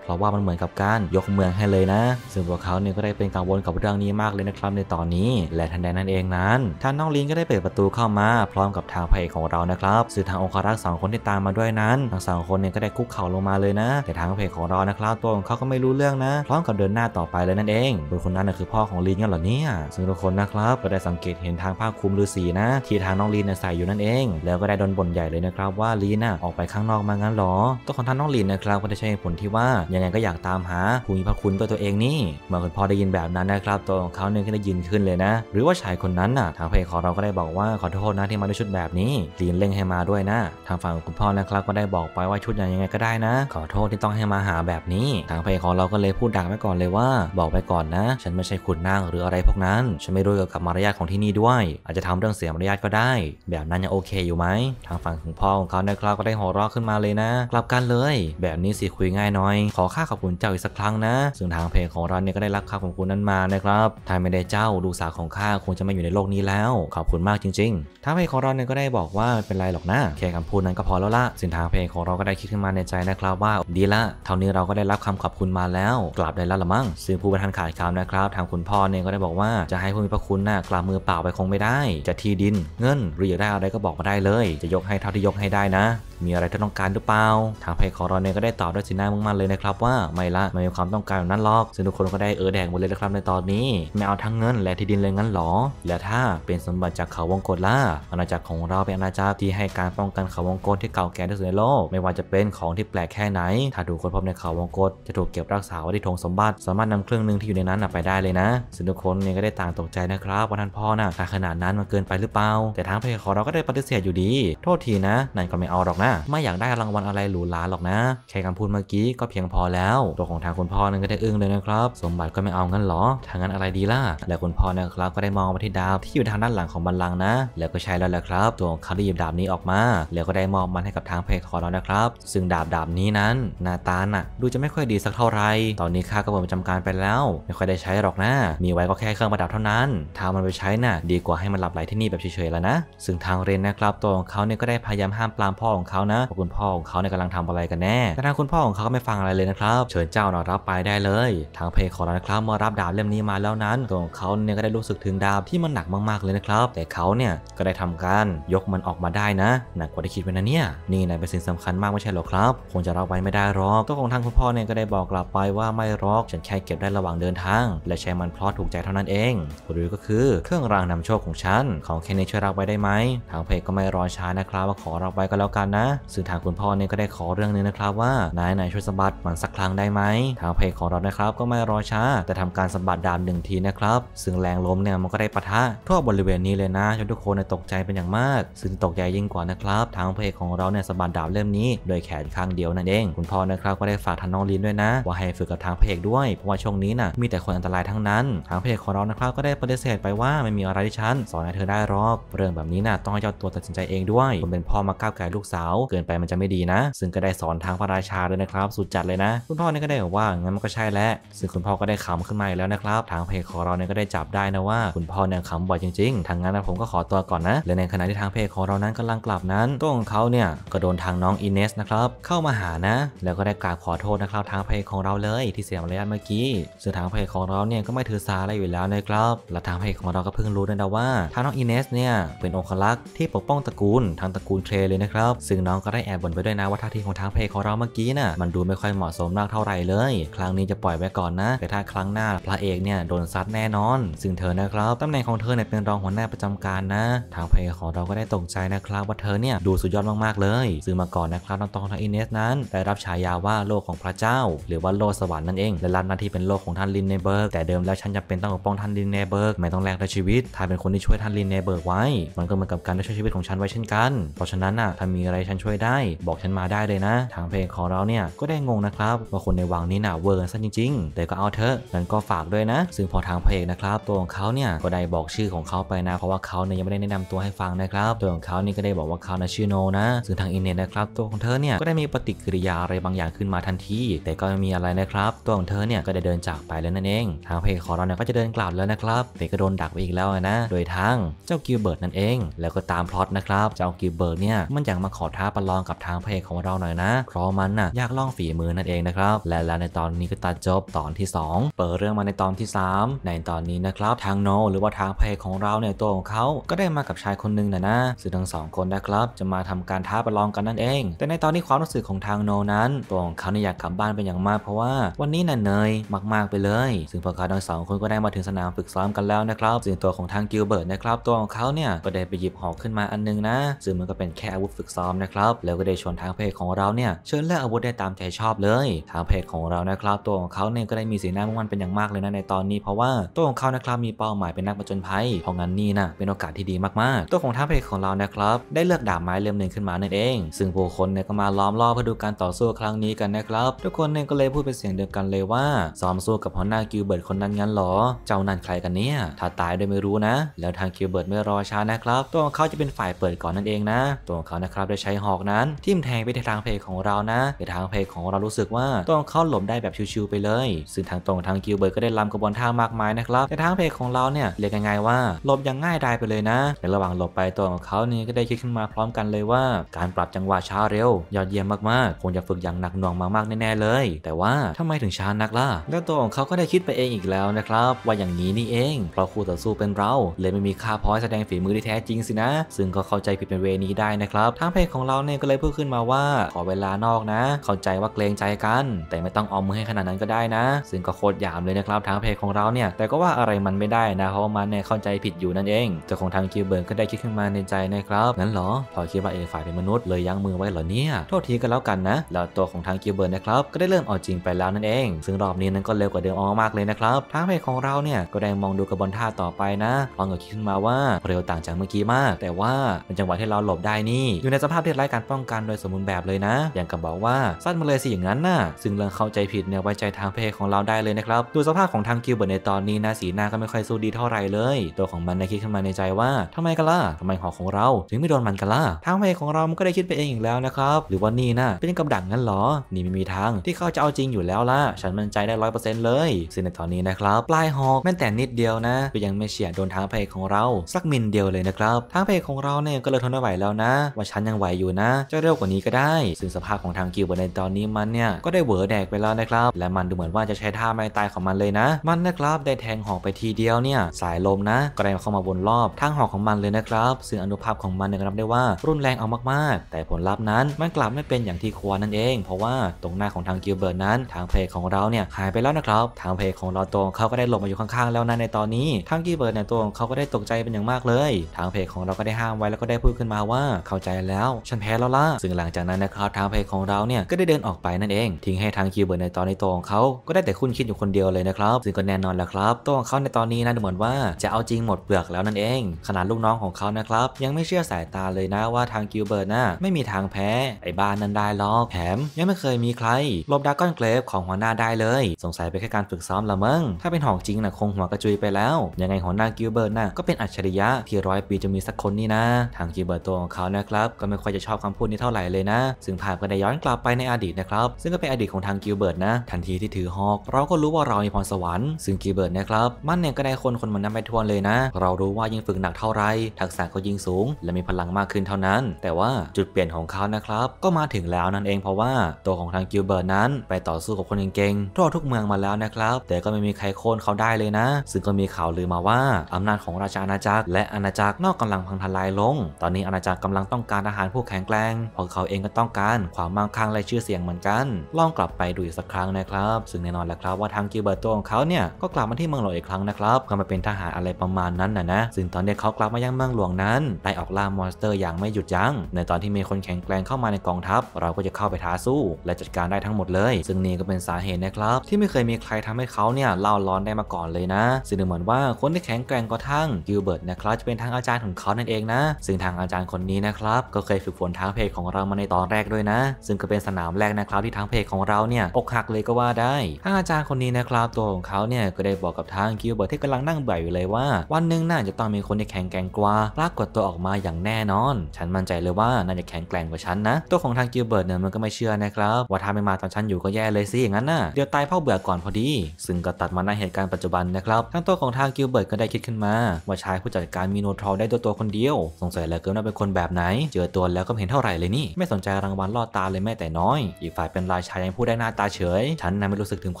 เพราะว่ามันเหมือนกับการยกเมืองให้เลยนะซึ่งพวกเขาเนี่ยก็ได้เป็นกังวลกับับเรื่องนี้มากเลยนะครับในตอนนี้และทันใดนั้นเองนั้นท่านน้องลินก็ได้เปิดประตูเข้ามา พร้อมกับทางพระเอกของเรานะครับ สื่อทางองครักษ์สองคนที่ตามมาด้วยนั้นทั้งสองคนเนี่ยก็ได้คุกเข่าลงมาเลยนะแต่ทางพระเอกของเรานะครับ ตัวของเขาก็ไม่รู้เรื่องนะ พร้อมกับเดินหน้าต่อไปเลยนั่นเองดยคนนั้นคือพ่อของลินกันเหรอเนี่ยซึ่งทุกคนนะครับ ก็ได้สังเกตเห็นทางผ้าคลุมฤาษีนะที่ทางน้องลินใส่อยู่นั่นเอง แล้วก็ได้โดนบ่นใหญ่เลยนะครับว่าลีนออกไปข้างนอกมางั้นหรอ ตัวของท่านน้องลินนะครับ ก็ได้ใช้ผลที่ว่ายังไงก็อยากตามหาภูมิพระคุณวตัวเองนี่เมื่อคุณพ่อได้ยินแบบนั้นนะครับตัวของเขาเนี่ยก็ได้ยินขึ้นเลยนะ หรือว่าชายคนนั้นน่ะทางเพจของเราก็ได้บอกว่าขอโทษนะที่มาด้วยชุดแบบนี้ลีนเล่งให้มาด้วยนะ ทางฝั่งคุณพ่อนะครับก็ได้บอกไปว่าชุดอย่างยังไงก็ได้นะ ขอโทษที่ต้องให้มาหาแบบนี้ ทางเพจของเราก็เลยพูดดักไว้ก่อนเลยว่า บอกไปก่อนนะ ฉันไม่ใช่ขุนนางหรืออะไรพวกนั้นฉันไม่รู้เกี่ยวกับมารยาทของที่นี่ด้วย อาจจะทำเรื่องเสียมารยาทก็ได้ แบบนั้นยังโอเคอยู่ไหมทางฝั่งของพ่อของเขานยครับก็ได้หัวเราะขึ้นมาเลยนะ กลับกันเลยแบบนี้สิคุยง่ายน้อย ขอค่าขอบคุณเจ้าอีกสักครั้งนะซึ่งทางเพจของเราเนี่ยก็ได้รับค่าขอบคุณนั้นมานะครับถ้าไม่ได้เจ้าดูสาของข้าคงจะไม่อยู่ในโลกนี้แล้วขอบคุณมากจริงๆท้าเพลงของเราเนี่ยก็ได้บอกว่าเป็นไรหรอกนะแค่คำพูดนั้นก็พอแล้วละสินทางเพลงของเราก็ได้คิดขึ้นมาในใจนะครับ ว่าดีละเท่านี้เราก็ได้รับคำขอบคุณมาแล้วกลับได้แล้วละมั้งซึ่งผู้ประธานขาดคำนะครับ ทางคุณพ่อเนี่ยก็ได้บอกว่าจะให้ผู้มีพระคุณนะ่ะกลับมือเปล่าไปคงไม่ได้ จะที่ดินเงิน หรืออยากได้อะไรก็บอกมาได้เลย จะยกให้เท่าที่ยกให้ได้นะมีอะไรที่ต้องการหรือเปล่า ทางไพคของเราเนี่ยก็ได้ตอบด้วยสีหน้ามุ่งมั่นเลยนะครับ ว่าไม่ละไม่มีความต้องการแบบนั้นหรอกซึ่งทุกคนก็ได้เออแดงหมดเลยนะครับในตอนนี้ ไม่เอาทั้งเงินและที่ดินเลยงั้นหรอ และถ้าเป็นสมบัติจากเขาวงกตล่ะอาณาจักรของเราเป็นอาณาจักรที่ให้การป้องกันเขาวงกตที่เก่าแก่ที่สุดในโลกไม่ว่าจะเป็นของที่แปลกแค่ไหนถ้าถูกคนพบในเขาวงกตจะถูกเก็บรักษาไว้ที่ทงสมบัติ สามารถนำเครื่องนึงที่อยู่ในนั้นไปได้เลยนะซึ่งทุกคนเนี่ยก็ได้ต่างตกใจนะครับว่าท่านพ่อน่ะขนาดนั้นมันเกินไปหรือเปล่าแต่ทางไพคอรอนก็ได้ปฏิเสธอยู่ดี โทษทีนะน่นก็ไม่เอาหรอกนะไม่อยากได้รางวัลอะไรหรูหราหรอกนะ แค่คำพูดเมื่อกี้ก็เพียงพอแล้ว ตัวของทางคุณพ่อนั้นก็ได้อึ้งเลยนะครับ สมบัติก็ไม่เอางั้นหรอทางนั้นอะไรดีล่ะและคุณพ่อนะครับก็ได้มองไปที่ดาบที่อยู่ทางด้านหลังของบัลลังก์นะ แล้วก็ใช้แล้วแหละครับ ตัวของเขาได้หยิบดาบนี้ออกมา แล้วก็ได้มอบมันให้กับทางเพคอร์แล้วนะครับ ซึ่งดาบดาบนี้นั้นหน้าตาน่ะดูจะไม่ค่อยดีสักเท่าไหร่ ตอนนี้ข้าก็หมดประจำการไปแล้ว ไม่ค่อยได้ใช้หรอกนะ มีไว้ก็แค่เครื่องประดับเท่านั้น ถ้ามันไปใช้น่ะดีกว่าให้มันหลับไหลที่นี่แบบเฉยๆแล้วนะซึ่งทางเรนนะครับ ตัวของเขาเนี่ยก็ได้พยายามห้ามปรามพ่อของเขขานะว่าคุณพ่อของเขาในกำลังทำอะไรกันแน่ แต่ทางคุณพ่อของเขาไม่ฟังอะไรเลยนะครับ เชิญเจ้าหนารับไปได้เลย ทางเพจของเรนะครับ เมื่อรับดาบเล่มนี้มาแล้วนั้นตัวของเขาเนี่ยก็ได้รู้สึกถึงดาบที่มันหนักมากๆเลยนะครับ แต่เขาเนี่ยก็ได้ทำการยกมันออกมาได้นะหนักกว่าที่คิดไว้นะเนี่ยนี่นะเป็นสิ่งสำคัญมากไม่ใช่หรอครับ คงจะรับไว้ไม่ได้หรอกตัวของทางคุณพ่อเนี่ยก็ได้บอกกลับไปว่าไม่รอกฉันแค่เก็บได้ระหว่างเดินทาง และใช้มันเพราะถูกใจเท่านั้นเอง หรือก็คือเครื่องรางนำโชคของฉันของแค่นี้ช่วยรับไว้ได้ไหมทางเพจก็ไม่รอช้านะครับ ว่าขอรับไว้ก็แล้วกันนะซึ่งทางคุณพ่อเนี่ยก็ได้ขอเรื่องนึงนะครับ ว่านายนายช่วยสะบัดมันสักครั้งได้ไหมทางเพลของเรานะครับก็ไม่รอช้าแต่ทำการสะบัดดาบหนึ่งทีนะครับ ซึ่งแรงลมเนี่ยมันก็ได้ปะทะทั่วบริเวณนี้เลยนะจนทุกคนตกใจเป็นอย่างมากซึ่งตกใจยิ่งกว่านะครับทางเพลของเราเนี่ยสะบัดดาบเล่มนี้โดยแขนข้างเดียวนั่นเองคุณพ่อนะครับก็ได้ฝากทางน้องลินด้วยนะ ว่าให้ฝึกกับทางเพลด้วยเพราะว่าช่วงนี้นะ่ะมีแต่คนอันตรายทั้งนั้น ทางเพลของเรานะครับก็ได้ปฏิเสธไปว่าไม่มีอะไรที่ฉันสอนให้เธอได้หรอกเรื่องแบบนี้นะ่ะต้องให้เจ้าตัวตัดสินใจเองด้วยผมเป็นพ่อมาก้าวไกลลูกสาวเกินไปมันจะไม่ดีนะ ซึ่งก็ได้สอนทางพระราชาด้วยนะครับ สุดจัดเลยนะคุณพ่อเนี่ยก็ได้บอกว่างั้นมันก็ใช่แล้วซึ่งคุณพ่อก็ได้ขำขึ้นมาอีกแล้วนะครับ ทางเพจของเราเนี่ยก็ได้จับได้นะว่า คุณพ่อเนี่ยขำบ่อยจริง ๆทางนั้นผมก็ขอตัวก่อนนะและในขณะที่ทางเพจของเรานั้นกำลังกลับนั้นตัวของเขาเนี่ยก็โดนทางน้องอินเนสนะครับเข้ามาหานะแล้วก็ได้กราบขอโทษนะครับ ทางเพจของเราเลยที่เสียมารยาทเมื่อกี้ซึ่งทางเพจของเราเนี่ยก็ไม่ถือสาอะไรอยู่แล้วนะครับ และทางเพจของเราก็เพิ่งรู้นะว่าทางน้องอินเนสเนี่ยเป็น องคลักษ์ที่ปกป้องตระกูลทางตระกูลเรเลยนะครับซึ่งน้องก็ได้แอบบ่นไปด้วยนะว่าท่าทีของทางเพลของเราเมื่อกี้น่ะมันดูไม่ค่อยเหมาะสมมากเท่าไหร่เลยครั้งนี้จะปล่อยไว้ก่อนนะแต่ถ้าครั้งหน้า พระเอกเนี่ยโดนซัดแน่นอนซึ่งเธอนะครับตำแหน่งของเธอเนี่ยเป็นรองหัวหน้าประจำการนะทางเพลของเราก็ได้ตกใจนะครับว่าเธอเนี่ยดูสุดยอดมากๆเลยซึ่งมาก่อนนะครับน้องตองทางอินเนสนั้นได้รับฉายาว่าโลกของพระเจ้า หรือว่าโลกสวรรค์นั่นเองและรับหน้าที่เป็นโลกของท่านลินเนเบิร์กแต่เดิมแล้วฉันจำเป็นต้องปกป้องท่านลินเนเบิร์กไม่ต้องแลกด้วยชีวิตถ้าเป็นคนที่ช่วยท่านลินเนเบิร์กไว้มันก็เหมือนกับการได้ช่วยชีวิตของฉันไว้เช่นกัน เพราะฉะนั้นอ่ะถ้ามีอะไรฉัันช่วยได้ บอกฉันมาได้เลยนะ ทางเพลงของเราเนี่ยก็ได้งงนะครับว่าคนในวังนี้น่ะเวอร์ซะจริง ๆ แต่ก็เอาเถอะนั้นก็ฝากด้วยนะ ซึ่งพอทางเพลงนะครับตัวของเขาเนี่ยก็ได้บอกชื่อของเขาไปนะ เพราะว่าเขาเนี่ยยังไม่ได้แนะนำตัวให้ฟังนะครับตัวของเขานี่ก็ได้บอกว่าเขานะชื่อโนนะซึ่งทางอินเน็ตนะครับตัวของเธอเนี่ยก็ได้มีปฏิกิริยาอะไรบางอย่างขึ้นมาทันที แต่ก็ไม่มีอะไรนะครับ ตัวของเธอเนี่ยก็ได้เดินจากไปแล้วนั่นเองทางเพลงของเราเนี่ยก็จะเดินกลับแล้วนะครับ แต่ก็โดนดักไปอีกแล้วนะโดยทางเจ้ากิลเบิร์ตนั่นเอง แล้วก็ตามพล็อตนะครับเจ้ากิลเบิร์ตเนี่ยมันยากมาขอทท้าประลองกับทางพเพจของเราหน่อยนะ เพราะมันน่ะอยากลองฝีมือนั่นเองนะครับ และแล้วในตอนนี้ก็ตัดจบตอนที่ 2 เปิดเรื่องมาในตอนที่ 3 ในตอนนี้นะครับทางโน หรือว่าทางพเพจของเราเนี่ยตัวของเขา ก็ได้มากับชายคนหนึ่งนะนะ ซึ่งทั้งสองคนนะครับจะมาทำการท้าประลองกันนั่นเอง แต่ในตอนนี้ความรู้สึกของทางโนนั้น ตัวของเขาเนี่ยอยากกลับบ้านเป็นอย่างมาก เพราะว่า วันนี้น่ะเนยมากๆไปเลย ซึ่งพวกเขาทั้งสองคนก็ได้มาถึงสนามฝึกซ้อมกันแล้วนะครับส่่นตัวของทางกิลเบิร์ตนะครับตัวของเขาเนี่ย ก็ได้ไปหยิบหอกขึ้นมาอันนึงนะ ซึ่งมันก็เป็นแค่อาวุธฝึกซ้อมนะครับแล้วก็ได้ชวนทางเพจของเราเนี่ยเชิญเลือกอาวุธได้ตามใจชอบเลยทางเพจของเรานะครับ ตัวของเขาเนี่ยก็ได้มีสีหน้ามุ่งมั่นเป็นอย่างมากเลยนะในตอนนี้เพราะว่าตัวของเขานะครับมีเป้าหมายเป็นนักประจนภัยเพราะงั้นนี่นะเป็นโอกาสที่ดีมากๆตัวของทางเพจของเรานะครับได้เลือกดาบไม้เล่มหนึ่งขึ้นมานั่นเอง ซึ่งผู้คนเนี่ยก็มาล้อมรอบเพื่อดูการต่อสู้ครั้งนี้กันนะครับ ทุกคนเนี่ยก็เลยพูดเป็นเสียงเดียวกันเลยว่าซ้อมสู้กับฮอนนากิวเบิร์ตคนนั้นงั้นหรอเจ้านั่นใครกันเนี่ยถ้าตายโดยไม่รู้นะ แล้วทางกิวเบิร์ตไม่รอช้านะครับตัวของเขาจะเป็นฝ่ายเปิดก่อนนั่นเองนะ ตัวของเขานะครับได้ใช้ฮหอกนั้นทิ่มแทงไปทางเพลของเรานะ แต่ทางเพลของเรารู้สึกว่าต้องเข้าหลมได้แบบชิวๆไปเลย ซึ่งทางตรงทางกิลเบิร์ตก็ได้ลำกระบวนท่ามากมายนะครับ แต่ทางเพลของเราเนี่ยเรียกง่ายๆว่าหลบอย่างง่ายดายไปเลยนะ ในระหว่างหลบไปตัวของเขานี่ก็ได้คิดขึ้นมาพร้อมกันเลยว่า การปรับจังหวะช้าเร็ว ยอดเยี่ยมมากๆ คงจะฝึกอย่างหนักหน่วงมากๆแน่ๆเลย แต่ว่าทำไมถึงช้านักล่ะแล้วตัวของเขาก็ได้คิดไปเองอีกแล้วนะครับว่าอย่างนี้นี่เอง เพราะคู่ต่อสู้เป็นเรา เลยไม่มีค่าพอยแสดงฝีมือที่แท้จริงสินะ ซึ่งก็เข้าใจผิดในเวนี้ได้นะครับทางเพลของของเราเนี่ยก็เลยพูดขึ้นมาว่าขอเวลานอกนะเข้าใจว่าเกรงใจกัน แต่ไม่ต้องออมมือให้ขนาดนั้นก็ได้นะ ซึ่งก็โคตรหยามเลยนะครับทางเพจของเราเนี่ยแต่ก็ว่าอะไรมันไม่ได้นะเพราะมันเนี่ยเข้าใจผิดอยู่นั่นเองเจ้าของทางคิวเบิร์นก็ได้คิดขึ้นมาในใจนะครับงั้นเหรอพอคิดว่าเอฝ่ายเป็นมนุษย์เลยยั้งมือไว้เหรอเนี่ยโทษทีกันแล้วกันนะแล้วตัวของทางคิวเบิร์นนะครับก็ได้เริ่มออกจริงไปแล้วนั่นเอง ซึ่งรอบนี้นั้นก็เร็วกว่าเดิมออมากเลยนะครับทางเพจของเราเนี่ยก็ได้มองดูกระบวนท่าต่อไปนะพอเงยคิดขึ้นมาว่าเร็วต่างจากเมื่อกี้มาก แต่ว่าเป็นจังหวะที่เราหลบได้นี่อยู่ในสภาพที่ไร้การป้องกันโดยสมบูรณ์แบบเลยนะ อย่างกับบอกว่าสั้นมาเลยสิอย่างนั้นน่ะ ซึ่งเรื่องเข้าใจผิดเนี่ยไว้ใจทางเพศของเราได้เลยนะครับดูสภาพของทางกิลเบิร์ตในตอนนี้นะสีหน้าก็ไม่ค่อยสู้ดีเท่าไหร่เลย ตัวของมันในคิดขึ้นมาในใจว่า ทำไมกันล่ะทำไมหอของเราถึงไม่โดนมันกันล่ะ ทางเพศของเรา มันก็ได้คิดไปเองอีกแล้วนะครับ หรือว่านี่นะเป็นกับดักงั้นหรอ นี่ไม่มีทางที่เขาจะเอาจริงอยู่แล้วล่ะ ฉันมั่นใจได้ร้อยเปอร์เซ็นต์เลยซึ่งในตอนนี้นะครับ ปลายหอกแม้แต่นิดเดียวนะก็ยังไม่เฉียดโดนทางเพของเราสักมิลเดียวเลยนะครับทางเพของเราเนี่ยก็เลยทนไม่ไหวแล้วนะ ว่าฉันยังไหวอยอยู่นะจะเร็วกว่านี้ก็ได้ซึ่งสภาพของทางกิลเบอร์ในตอนนี้มันเนี่ยก็ได้เหวอแดกไปแล้วนะครับ และมันดูเหมือนว่าจะใช้ท่าไม่ตายของมันเลยนะ มันนะครับได้แทงหอกไปทีเดียวเนี่ยสายลมนะก็ได้เข้ามาวนรอบทางหอกของมันเลยนะครับซึ่งอนุภาพของมันเนีครับได้ว่ารุนแรงเอามากๆ แต่ผลลัพธ์นั้นมันกลับไม่เป็นอย่างที่ควรนั่นเอง เพราะว่าตรงหน้าของทางกิลเบิร์ตนั้นทางเพลของเราเนี่ยหายไปแล้วนะครับ ทางเพลของเราตัวเขาก็ได้หลบมาอยู่ข้างๆแล้วนะในตอนนี้ทางกิลเบิร์ตเนี่ยตัวเขาก็ได้ตกใจเป็นอย่างมากเลย ทางเพลของเราก็ได้ห้ามไว้แล้วก็ได้พูดขึ้นมาว่าเข้าใจแล้วฉันแพ้ แล้ว ล่ะ ซึ่งหลังจากนั้นนะครับทางเพจของเราเนี่ยก็ได้เดินออกไปนั่นเอง ทิ้งให้ทางคิวเบิร์ตในตอนในตัวของเขาก็ได้แต่คุ้นคิดอยู่คนเดียวเลยนะครับ ซึ่งก็แน่นอนแล้วครับตัวของเขาในตอนนี้นะดูเหมือนว่า จะเอาจริงหมดเปลือกแล้วนั่นเองขนาดลูกน้องของเขานะครับยังไม่เชื่อสายตาเลยนะว่าทางคิวเบิร์ตน่ะไม่มีทางแพ้ ไอ้บ้านนั้นได้หรอกแถมยังไม่เคยมีใครลบดาก้อนเกรฟของหัวหน้าได้เลย สงสัยไปแค่การฝึกซ้อมละมั้งถ้าเป็นหอกจริงนะคงหัวกระจุยไปแล้วยังไงหัวหน้ากิวเบิร์ตน่ะก็เป็นอัจฉริยะที่ร้อยปีจะมีสักคนนี่นะ ทางคิวเบิร์ตตัวของเขานะครับก็ไม่ค่อยจะชอบคำพูดนี้เท่าไหร่เลยนะ ซึ่งภาพก็ได้ย้อนกลับไปในอดีตนะครับ ซึ่งก็เป็นอดีตของทางกิลเบิร์ตนะ ทันทีที่ถือฮอก เราก็รู้ว่าเรามีพรสวรรค์ ซึ่งกิลเบิร์ตนะครับ มันเนี่ยก็ได้คนคนมันนับไปทวนเลยนะ เรารู้ว่ายิ่งฝึกหนักเท่าไรทักษะก็ยิ่งสูง และมีพลังมากขึ้นเท่านั้น แต่ว่าจุดเปลี่ยนของเขานะครับ ก็มาถึงแล้วนั่นเอง เพราะว่าตัวของทางกิลเบิร์ตนั้น ไปต่อสู้กับคนเก่งๆทั่วทุกเมืองมาแล้วนะครับ แต่ก็ไม่มีใครโค่นเขาได้เลยนะ ซึ่งก็มีข่าวลือมาว่าอำนาจของราชาอาณาจักร และอาณาจักรนอกกาลังพังทลายลง ตอนนี้อาณาจักรกำลังต้องการอาหารผู้แข็งแกร่งพวกเขาเองก็ต้องการความมั่งคั่งและชื่อเสียงเหมือนกัน ลองกลับไปดูอีกสักครั้งนะครับซึ่งแน่นอนแหละครับว่าทางกิลเบิร์ตตัวของเขาเนี่ยก็กลับมาที่เมืองหลวงอีกครั้งนะครับก็มาเป็นทหารอะไรประมาณนั้นนะนะซึ่งตอนนี้เขากลับมายังเมืองหลวงนั้นได้ออกล่ามอนสเตอร์อย่างไม่หยุดยั้งในตอนที่มีคนแข็งแกร่งเข้ามาในกองทัพ เราก็จะเข้าไปท้าสู้ และจัดการได้ทั้งหมดเลย ซึ่งนี่ก็เป็นสาเหตุนะครับที่ไม่เคยมีใครทำให้เขาเนี่ยเล่าร้อนได้มาก่อนเลยนะซึ่งเหมือนว่าคนที่แข็งแกร่งก็ทั้งกิเบิร์ตนะครับจะเป็นทางอาจารย์ของเขานั่นเองนะซึ่งทางอาจารย์คนนี้นะครับก็เคยฝึกฝลทางเพจของเรามาในตอนแรกด้วยนะ ซึ่งก็เป็นสนามแรกนะครับที่ทางเพจของเราเนี่ยอกหักเลยก็ว่าได้ ถ้าอาจารย์คนนี้นะครับตัวของเขาเนี่ยก็ได้บอกกับทางกิลเบิร์ตที่กำลังนั่งเบื่ออยู่เลยว่า วันหนึ่งน่าจะต้องมีคนที่แข็งแกร่งกว่าปรากฏตัวออกมาอย่างแน่นอน ฉันมั่นใจเลยว่าน่าจะแข็งแกร่งกว่าฉันนะ ตัวของทางกิลเบิร์ตเนี่ยมันก็ไม่เชื่อนะครับว่าถ้าไม่มาตอนฉันอยู่ก็แย่เลยสิอย่างนั้นน่ะเดี๋ยวตายเพราะเบื่อก่อนพอดี ซึ่งก็ตัดมาในเหตุการณ์ปัจจุบันนะครับทั้งตัวของทางคิวเบิร์ตก็ได้คิดขึ้นมาว่าชายผู้จัดการมีโนทรอได้ตัวตัวคนเดียว สงสัยเหลือเกินว่าเป็นคนแบบไหนเจอตัวแล้วก็มเห็นเท่าไหร่เลยนี่ไม่สนใจรางวัลล่อตาเลยแม้แต่น้อย อีกฝ่ายเป็นรายชายยังพูดได้หน้าตาเฉย ฉันนั้นไม่รู้สึกถึงค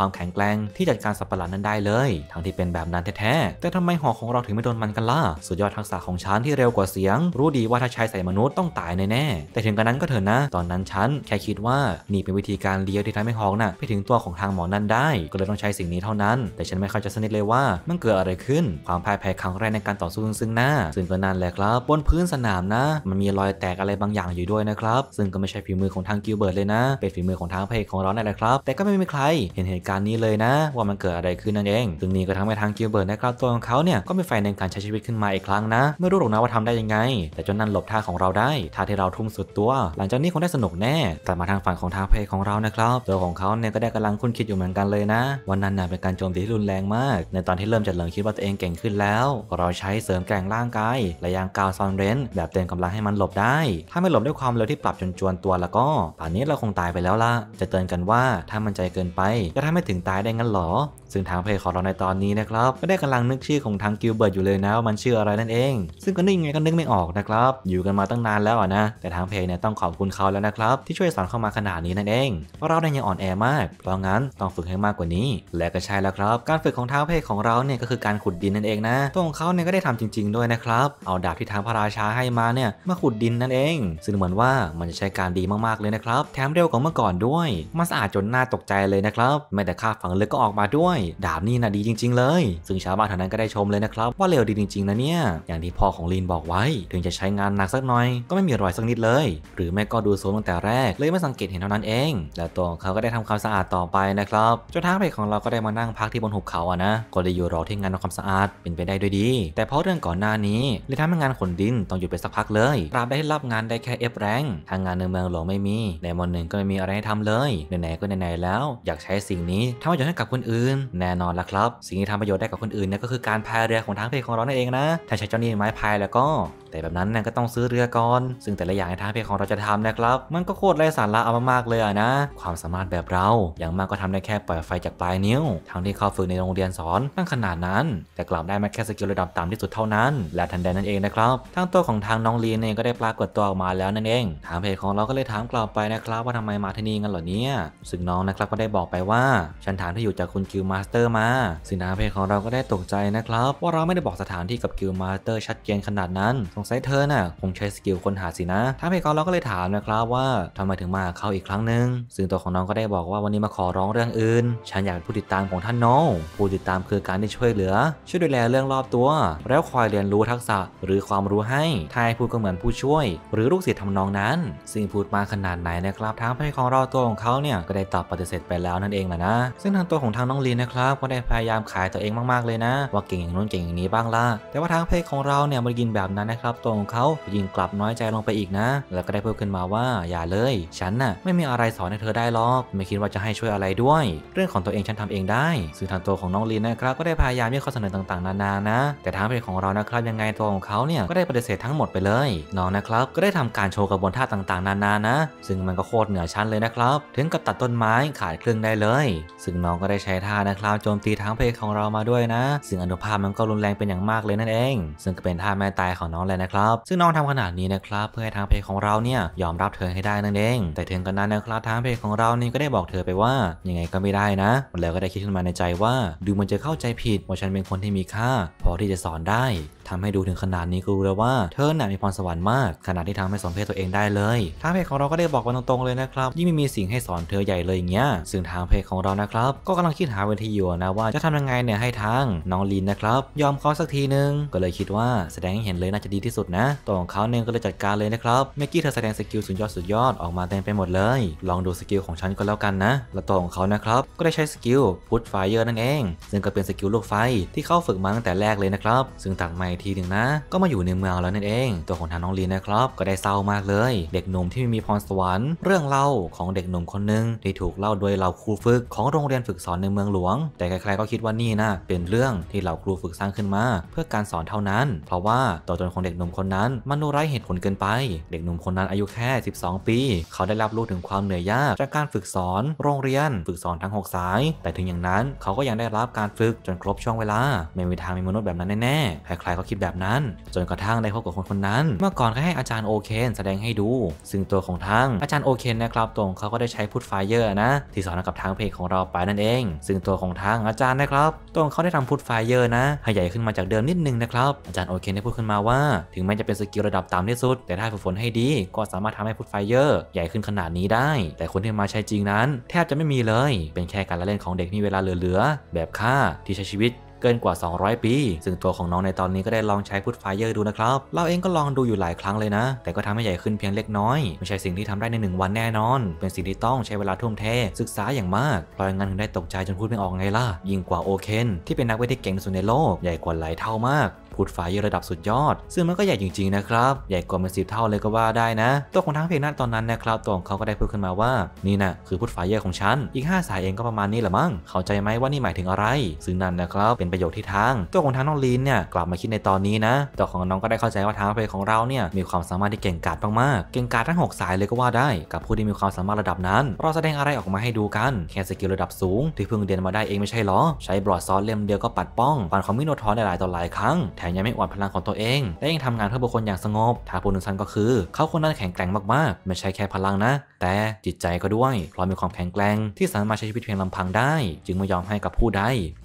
วามแข็งแกร่งที่จัดการสัตว์ประหลาดนั้นได้เลย ทั้งที่เป็นแบบนั้นแท้ๆแต่ทำไมหอกของเราถึงไม่โดนมันกันล่ะสุดยอดทักษะของฉันที่เร็วกว่าเสียง รู้ดีว่าถ้าใช้ใส่มนุษย์ต้องตายแน่ๆแต่ถึงกระนั้นก็เถอะนะตอนนั้นฉันแค่คิดว่านี่เป็นวิธีการเลี้ยวที่ทำให้หอกน่ะไปถึงตัวของทางหมอนั่นได้ ก็เลยต้องใช้สิ่งนี้เท่านั้น แต่ฉันไม่เข้าใจสนิทเลยว่ามันเกิดอะไรขึ้น ความพ่ายแพ้ครั้งแรกในการต่อสู้ซึ่งหน้าซึ่งก็นานแหละครับบนพื้นสนามนะ มันมีรอยแตกอะไรบางอย่างางอยู่ด้วยนะครับซึ่งก็ไม่ใช่ฝีมือของทางกิลเบิร์ตเลยนะเป็นฝีมือของทางพเพกของเราแน่เลยครับแต่ก็ไม่มีใครเห็นเหตุการณ์นี้เลยนะ ว่ามันเกิดอะไรขึ้นนั่นเองซึ่งนี่ก็ทำให้ทางกิลเบิร์ตนะครับตัวของเขาเนี่ยก็มีไฟในการใช้ชีวิตขึ้นมาอีกครั้งนะไม่รู้หรอกนะว่าทำได้ยังไง แต่จนนั้นหลบท่าของเราได้ท่าที่เราทุ่มสุดตัว หลังจากนี้คงได้สนุกแน่แต่มาทางฝั่งของทางพเพกของเรานะครับตัวของเขาเนี่ยก็ได้กำลังคุ้นคิดอยู่เหมือนกันเลยนะ วันนั้นน่ะเป็นการโจมตีที่รุนแรงมากในตอนที่เริ่มจะเหลิงคิดว่าตัวเองเก่งขึ้นแล้วเราใช้เสริมแกร่งร่างกายและยางกาวซอนเรนแบบเต็มกำลังให้มันหลบได้ถ้าไม่หลบด้วยความเร็วที่ปรับจนจวนตัวแล้วก็ป่านนี้เราคงตายไปแล้วละจะเตือนกันว่าถ้ามันใจเกินไปจะทำให้ถึงตายได้งั้นหรอซึ่งทางเพจของเราในตอนนี้นะครับก็ได้กำลังนึกชื่อของทางกิลเบิร์ตอยู่เลยนะว่ามันชื่ออะไรนั่นเอง ซึ่งก็นึกยังไงก็นึกไม่ออกนะครับ อยู่กันมาตั้งนานแล้วนะ แต่ทางเพจเนี่ยต้องขอบคุณเขาแล้วนะครับ ที่ช่วยสอนเข้ามาขนาดนี้นั่นเอง เพราะเราไน้ยังอ่อนแอมากเพราะงั้นต้องฝึกให้มากกว่านี้ และก็ใช่แล้วครับการฝึกของทางเพจของเราเนี่ยก็คือการขุดดินนั่นเองนะตัวของเขาเนี่ยก็ได้ทำจริง ๆด้วยนะครับเอาดาบที่ทางพระราชาให้มาเนี่ยมาขุดดินนั่นเอง ซึ่งเหมือนว่ามันจะใช้การดีมากๆเลยนะครับแถมเร็วกว่าเมื่อก่อนด้วยมันสะอาดจนน่าตกใจเลยนะครับแม้แต่ข้าฝังลึกก็ออกมาด้วยดาบนี่นะดีจริงๆเลย ซึ่งชาวบ้านแถวนั้นก็ได้ชมเลยนะครับ ว่าเร็วดีจริง ๆ นะเนี่ยอย่างที่พ่อของลีนบอกไว้ ถึงจะใช้งานหนักสักหน่อย ก็ไม่มีรอยสักนิดเลย หรือแม่ก็ดูโซมตั้งแต่แรก เลยไม่สังเกตเห็นเท่านั้นเองแล้วตัวเขาก็ได้ทำความสะอาดต่อไปนะครับจนทางเพจของเราก็ได้มานั่งพักที่บนหุบเขาอะนะก็ได้อยู่รอที่งานทำความสะอาดเป็นไปได้ด้วยดี แต่เพราะเรื่องก่อนหน้านี้เลยทำให้งานขนดินต้องหยุดไปสักพักเลยราบได้รับงานได้แค่เอฟแรงทางงานในเมืองหลวงไม่มีในมอนหนึ่งก็ไม่มีอะไรให้ทำเลยไหนๆก็ไหนๆแล้วอยากใช้สิ่งนี้ทำประโยชน์ให้กับคนอื่นแน่นอนละครับ สิ่งที่ทำประโยชน์ได้กับคนอื่นเนี่ย ก็คือการพายเรือของทางเพจของเรานั่นเองนะ ถ้าใช้เจ้านี้ไม้พายแล้วก็แต่แบบนั้นเนี่ยก็ต้องซื้อเรือก่อน ซึ่งแต่ละอย่างในทางเพจของเราจะทำนะครับ มันก็โคตรไร้สาระเอามากๆเลยนะ ความสามารถแบบเราอย่างมากก็ทำได้แค่ปล่อยไฟจากปลายนิ้ว ทั้งที่เขาฝึกในโรงเรียนสอน ตั้งขนาดนั้น แต่กลับได้มาแค่สกิลระดับต่ำที่สุดเท่านั้น และทันใดนั้นเองนะครับ ทั้งตัวของทางน้องลีนเองก็ได้ปรากฏตัวออกมาแล้วนั่นเองทางเพจของเราก็เลยถามกลับไปนะครับ ว่าทำไมมาที่นี่กันหรอเนี่ยซึ่งน้องนะครับก็ได้บอกไปว่า ฉันถามที่อยู่จากคุณคิวมาสเตอร์มา ซึ่งทางเพจของเราก็ได้ตกใจนะครับว่าเราไม่ได้บอกสถานที่กับคิวมาสเตอร์ชัดเจนขนาดนั้นสงงสัยเธอนะ่ะคงใช้สกิลค้นหาสินะทางเพจของเราก็เลยถามนะครับ ว่าทำไมถึงมาเขาอีกครั้งหนึ่งซึ่งตัวของน้องก็ได้บอกว่าวันนี้มาขอร้องเรื่องอื่น ฉันอยากเป็นผู้ติดตามของท่านน้อง ผู้ติดตามคือการที่ช่วยเหลือ ช่วยดูแลเรื่องรอบตัว แล้วคอยเรียนรู้ทักษะ หรือความรู้ให้ทายพูดก็เหมือนผู้ช่วย หรือลูกศิษย์ทำนองนั้น สิ่งพูดมาขนาดไหนนะครับทางเพจของเราตัวของเขาเนี่ยก็ได้ตอบปฏิเสธไปแล้วนั่นเองแหละนะ ซึ่งทางตัวของทางน้องลีนนะครับ ก็ได้พยายามขายตัวเองมากๆเลยนะ ว่าเก่งอย่างนู้นเก่งอย่างนี้บ้างล่ะแต่ว่าทางเพจของเราเนี่ยมันกินแบบนั้นนะครับับตัวของเขายิ่งกลับน้อยใจลงไปอีกนะ แล้วก็ได้พูดขึ้นมาว่า อย่าเลย ฉันน่ะไม่มีอะไรสอนให้เธอได้หรอกไม่คิดว่าจะให้ช่วยอะไรด้วย เรื่องของตัวเองฉันทำเองได้ซึ่งทางตัวของน้องลินนะครับ ก็ได้พยายามยื่นข้อเสนอต่างๆ นานานะ แต่ทางเพจของเรานะครับยังไงตัวของเขาเนี่ยก็ได้ปฏิเสธทั้งหมดไปเลยน้องนะครับ ก็ได้ทำการโชว์กระบวนท่าต่างๆนานานะ ซึ่งมันก็โคตรเหนือชั้นเลยนะครับ ถึงกับตัดต้นไม้ขาดครึ่งได้เลย ซึ่งน้องก็ได้ใช้ท่านะครับ โจมตีทั้งเพจของเรามาด้วยนะซึ่งอนุภาพมันก็รุนแรงเป็นอย่างมากเลยนั่นเอง ซึ่งก็เป็นท่าแม่ตายของน้องเลยนะครับซึ่งน้องทำขนาดนี้นะครับ เพื่อให้ทางเพจของเราเนี่ยยอมรับเธอให้ได้นั่นเองแต่ถึงกันนั้นนะครับทางเพจของเรานี่ก็ได้บอกเธอไปว่า ยังไงก็ไม่ได้นะแล้วก็ได้คิดขึ้นมาในใจว่า ดูมันจะเข้าใจผิดว่าฉันเป็นคนที่มีค่า พอที่จะสอนได้ทำให้ดูถึงขนาดนี้ก็รู้แล้วว่าเธอน่ยมีพรสวรรค์มากขนาดที่ทำให้สอนเพศตัวเองได้เลยทางเพจของเราก็ได้บอกมาตรงๆเลยนะครับยิ่งไม่มีสิ่งให้สอนเธอใหญ่เลยอย่างเงี้ยซึ่งทางเพจของเรานะครับก็กำลังคิดหาวิธีอยู่นะว่าจะทำยังไงเนี่ยให้ทางน้องลินนะครับยอมเขาสักทีนึงก็เลยคิดว่าแสดงให้เห็นเลยน่าจะดีที่สุดนะตัวของเขาเนี่ยก็เลยจัดการเลยนะครับเมื่อกี้เธอแสดงสกิลสุดยอดสุดยอดออกมาเต็มไปหมดเลย ลองดูสกิลของฉันก็แล้วกันนะและตัวของเขานะครับก็ได้ใช้สกิลพุทไฟเยอร์นั่นเอง ซึ่งก็เป็นสกิลลูกไฟที่เขาฝึกมาตั้งแต่แรกเลยนะครับซึ่งต่างไม่ทีหนึ่งนะก็มาอยู่ในเมืองแล้วนั่นเองตัวของทางน้องลีนนะครับก็ได้เศร้ามากเลย เด็กหนุ่มที่ไม่มีพรสวรรค์ เรื่องเล่าของเด็กหนุ่มคนหนึ่งที่ถูกเล่าโดยเหล่าครูฝึกของโรงเรียนฝึกสอนในเมืองหลวง แต่ใครๆก็คิดว่านี่นะเป็นเรื่องที่เหล่าครูฝึกสร้างขึ้นมาเพื่อการสอนเท่านั้น เพราะว่าตัวตนของเด็กหนุ่มคนนั้นมันดูไร้เหตุผลเกินไป เด็กหนุ่มคนนั้นอายุแค่ 12 ปี เขาได้รับรู้ถึงความเหนื่อยยากจากการฝึกสอนโรงเรียนฝึกสอนทั้ง6สาย แต่ถึงอย่างนั้นเขาก็ยังได้รับการฝึกจนครบช่วงเวลาไม่มีทางมีมนุษย์แบบนั้นแน่ๆใครๆก็คิดแบบนั้นจนกระทั่งได้พบกับคนคนนั้น เมื่อก่อนก็ให้อาจารย์โอเคนแสดงให้ดู ซึ่งตัวของทั้ง อาจารย์โอเคนนะครับ ตรงเขาก็ได้ใช้พูดไฟเยอร์นะ ที่สอนกับทางเพจของเราไปนั่นเอง ซึ่งตัวของทั้งอาจารย์นะครับ ตรงเขาได้ทำพูดไฟเยอร์นะ ให้ใหญ่ขึ้นมาจากเดิมนิดนึงนะครับ อาจารย์โอเคนได้พูดขึ้นมาว่า ถึงแม้จะเป็นสกิลระดับต่ำที่สุด แต่ถ้าฝึกฝนให้ดี ก็สามารถทำให้พูดไฟเยอร์ใหญ่ขึ้นขนาดนี้ได้ แต่คนที่มาใช้จริงนั้น แทบจะไม่มีเลย เป็นแค่การละเล่นของเด็กมีเวลาเหลือๆแบบค่าที่ใช้ชีวิตเกินกว่า 200 ปี ซึ่งตัวของน้องในตอนนี้ก็ได้ลองใช้พุทไฟเยอร์ดูนะครับ เราเองก็ลองดูอยู่หลายครั้งเลยนะ แต่ก็ทำให้ใหญ่ขึ้นเพียงเล็กน้อย ไม่ใช่สิ่งที่ทำได้ใน1วันแน่นอน เป็นสิ่งที่ต้องใช้เวลาทุ่มเท ศึกษาอย่างมากเพราะงั้นถึงได้ตกใจจนพูดไม่ออกไงล่ะ ยิ่งกว่าโอเคน ที่เป็นนักเวทที์เก่งที่สุดในโลก ใหญ่กว่าหลายเท่ามากพูดฝาเยอระดับสุดยอดซึ่งมันก็ใหญ่จริงๆนะครับใหญ่กว่าเป็นสิบเท่าเลยก็ว่าได้นะตัวของทางเพลงนั้นตอนนั้นนะครับตัวของเขาก็ได้พูดขึ้นมาว่านี่นะคือพูดฝาเยอะของฉัน อีก 5 สายเองก็ประมาณนี้แหละมั้งเข้าใจไหมว่านี่หมาย ถึงอะไร ซึ่งนั้นนะครับเป็นประโยคที่ทางตัวของทางน้องลีนเนี่ยกลับมาคิดในตอนนี้นะตัวของน้องก็ได้เข้าใจว่าทางเพลงของเราเนี่ยมีความสามารถที่เก่งกาจมากๆเก่งกาจทั้ง 6 สายเลยก็ว่าได้ กับผู้ที่มีความสามารถระดับนั้น เราแสดงอะไรออกมาให้ดูกันแค่สกิลระดับสูงที่เพิ่งเรียนมาได้เองไม่ใช่หรอใช้บลอดซอสเล่มเดียวก็ปัดป้องปันคอมมิโนทอนหลายต่อหลายครั้งแถมยังไม่อวดพลังของตัวเองและยังทำงานเพื่อบุคคลอย่างสงบ ทาปูนุซันก็คือเขาคนนั้นแข็งแกร่งมากๆ ไม่ใช่แค่พลังนะ แต่จิตใจก็ด้วยเพราะมีความแข็งแกร่งที่สามารถใช้ชีวิตเพียงลำพังได้ จึงไม่ยอมให้กับผู้ใด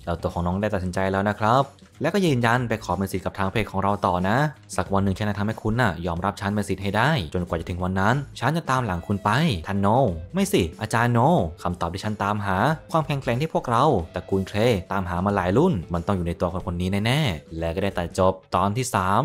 แล้วตัวของน้องได้ตัดสินใจแล้วนะครับ และก็ยืนยันไปขอเป็นสิทธิ์กับทางเพจของเราต่อนะ สักวันหนึ่งฉันจะทำให้คุณนะ่ะยอมรับฉันเป็นสิทธิ์ให้ได้ จนกว่าจะถึงวันนั้นฉันจะตามหลังคุณไปทันโนไม่สิอาจารย์โนคำตอบที่ฉันตามหาความแข็งแกร่งที่พวกเราตระกูลเครตามหามาหลายรุ่น มันต้องอยู่ในตัวคนคนนี้แน่ๆและก็ได้ตัดจบตอนที่ 3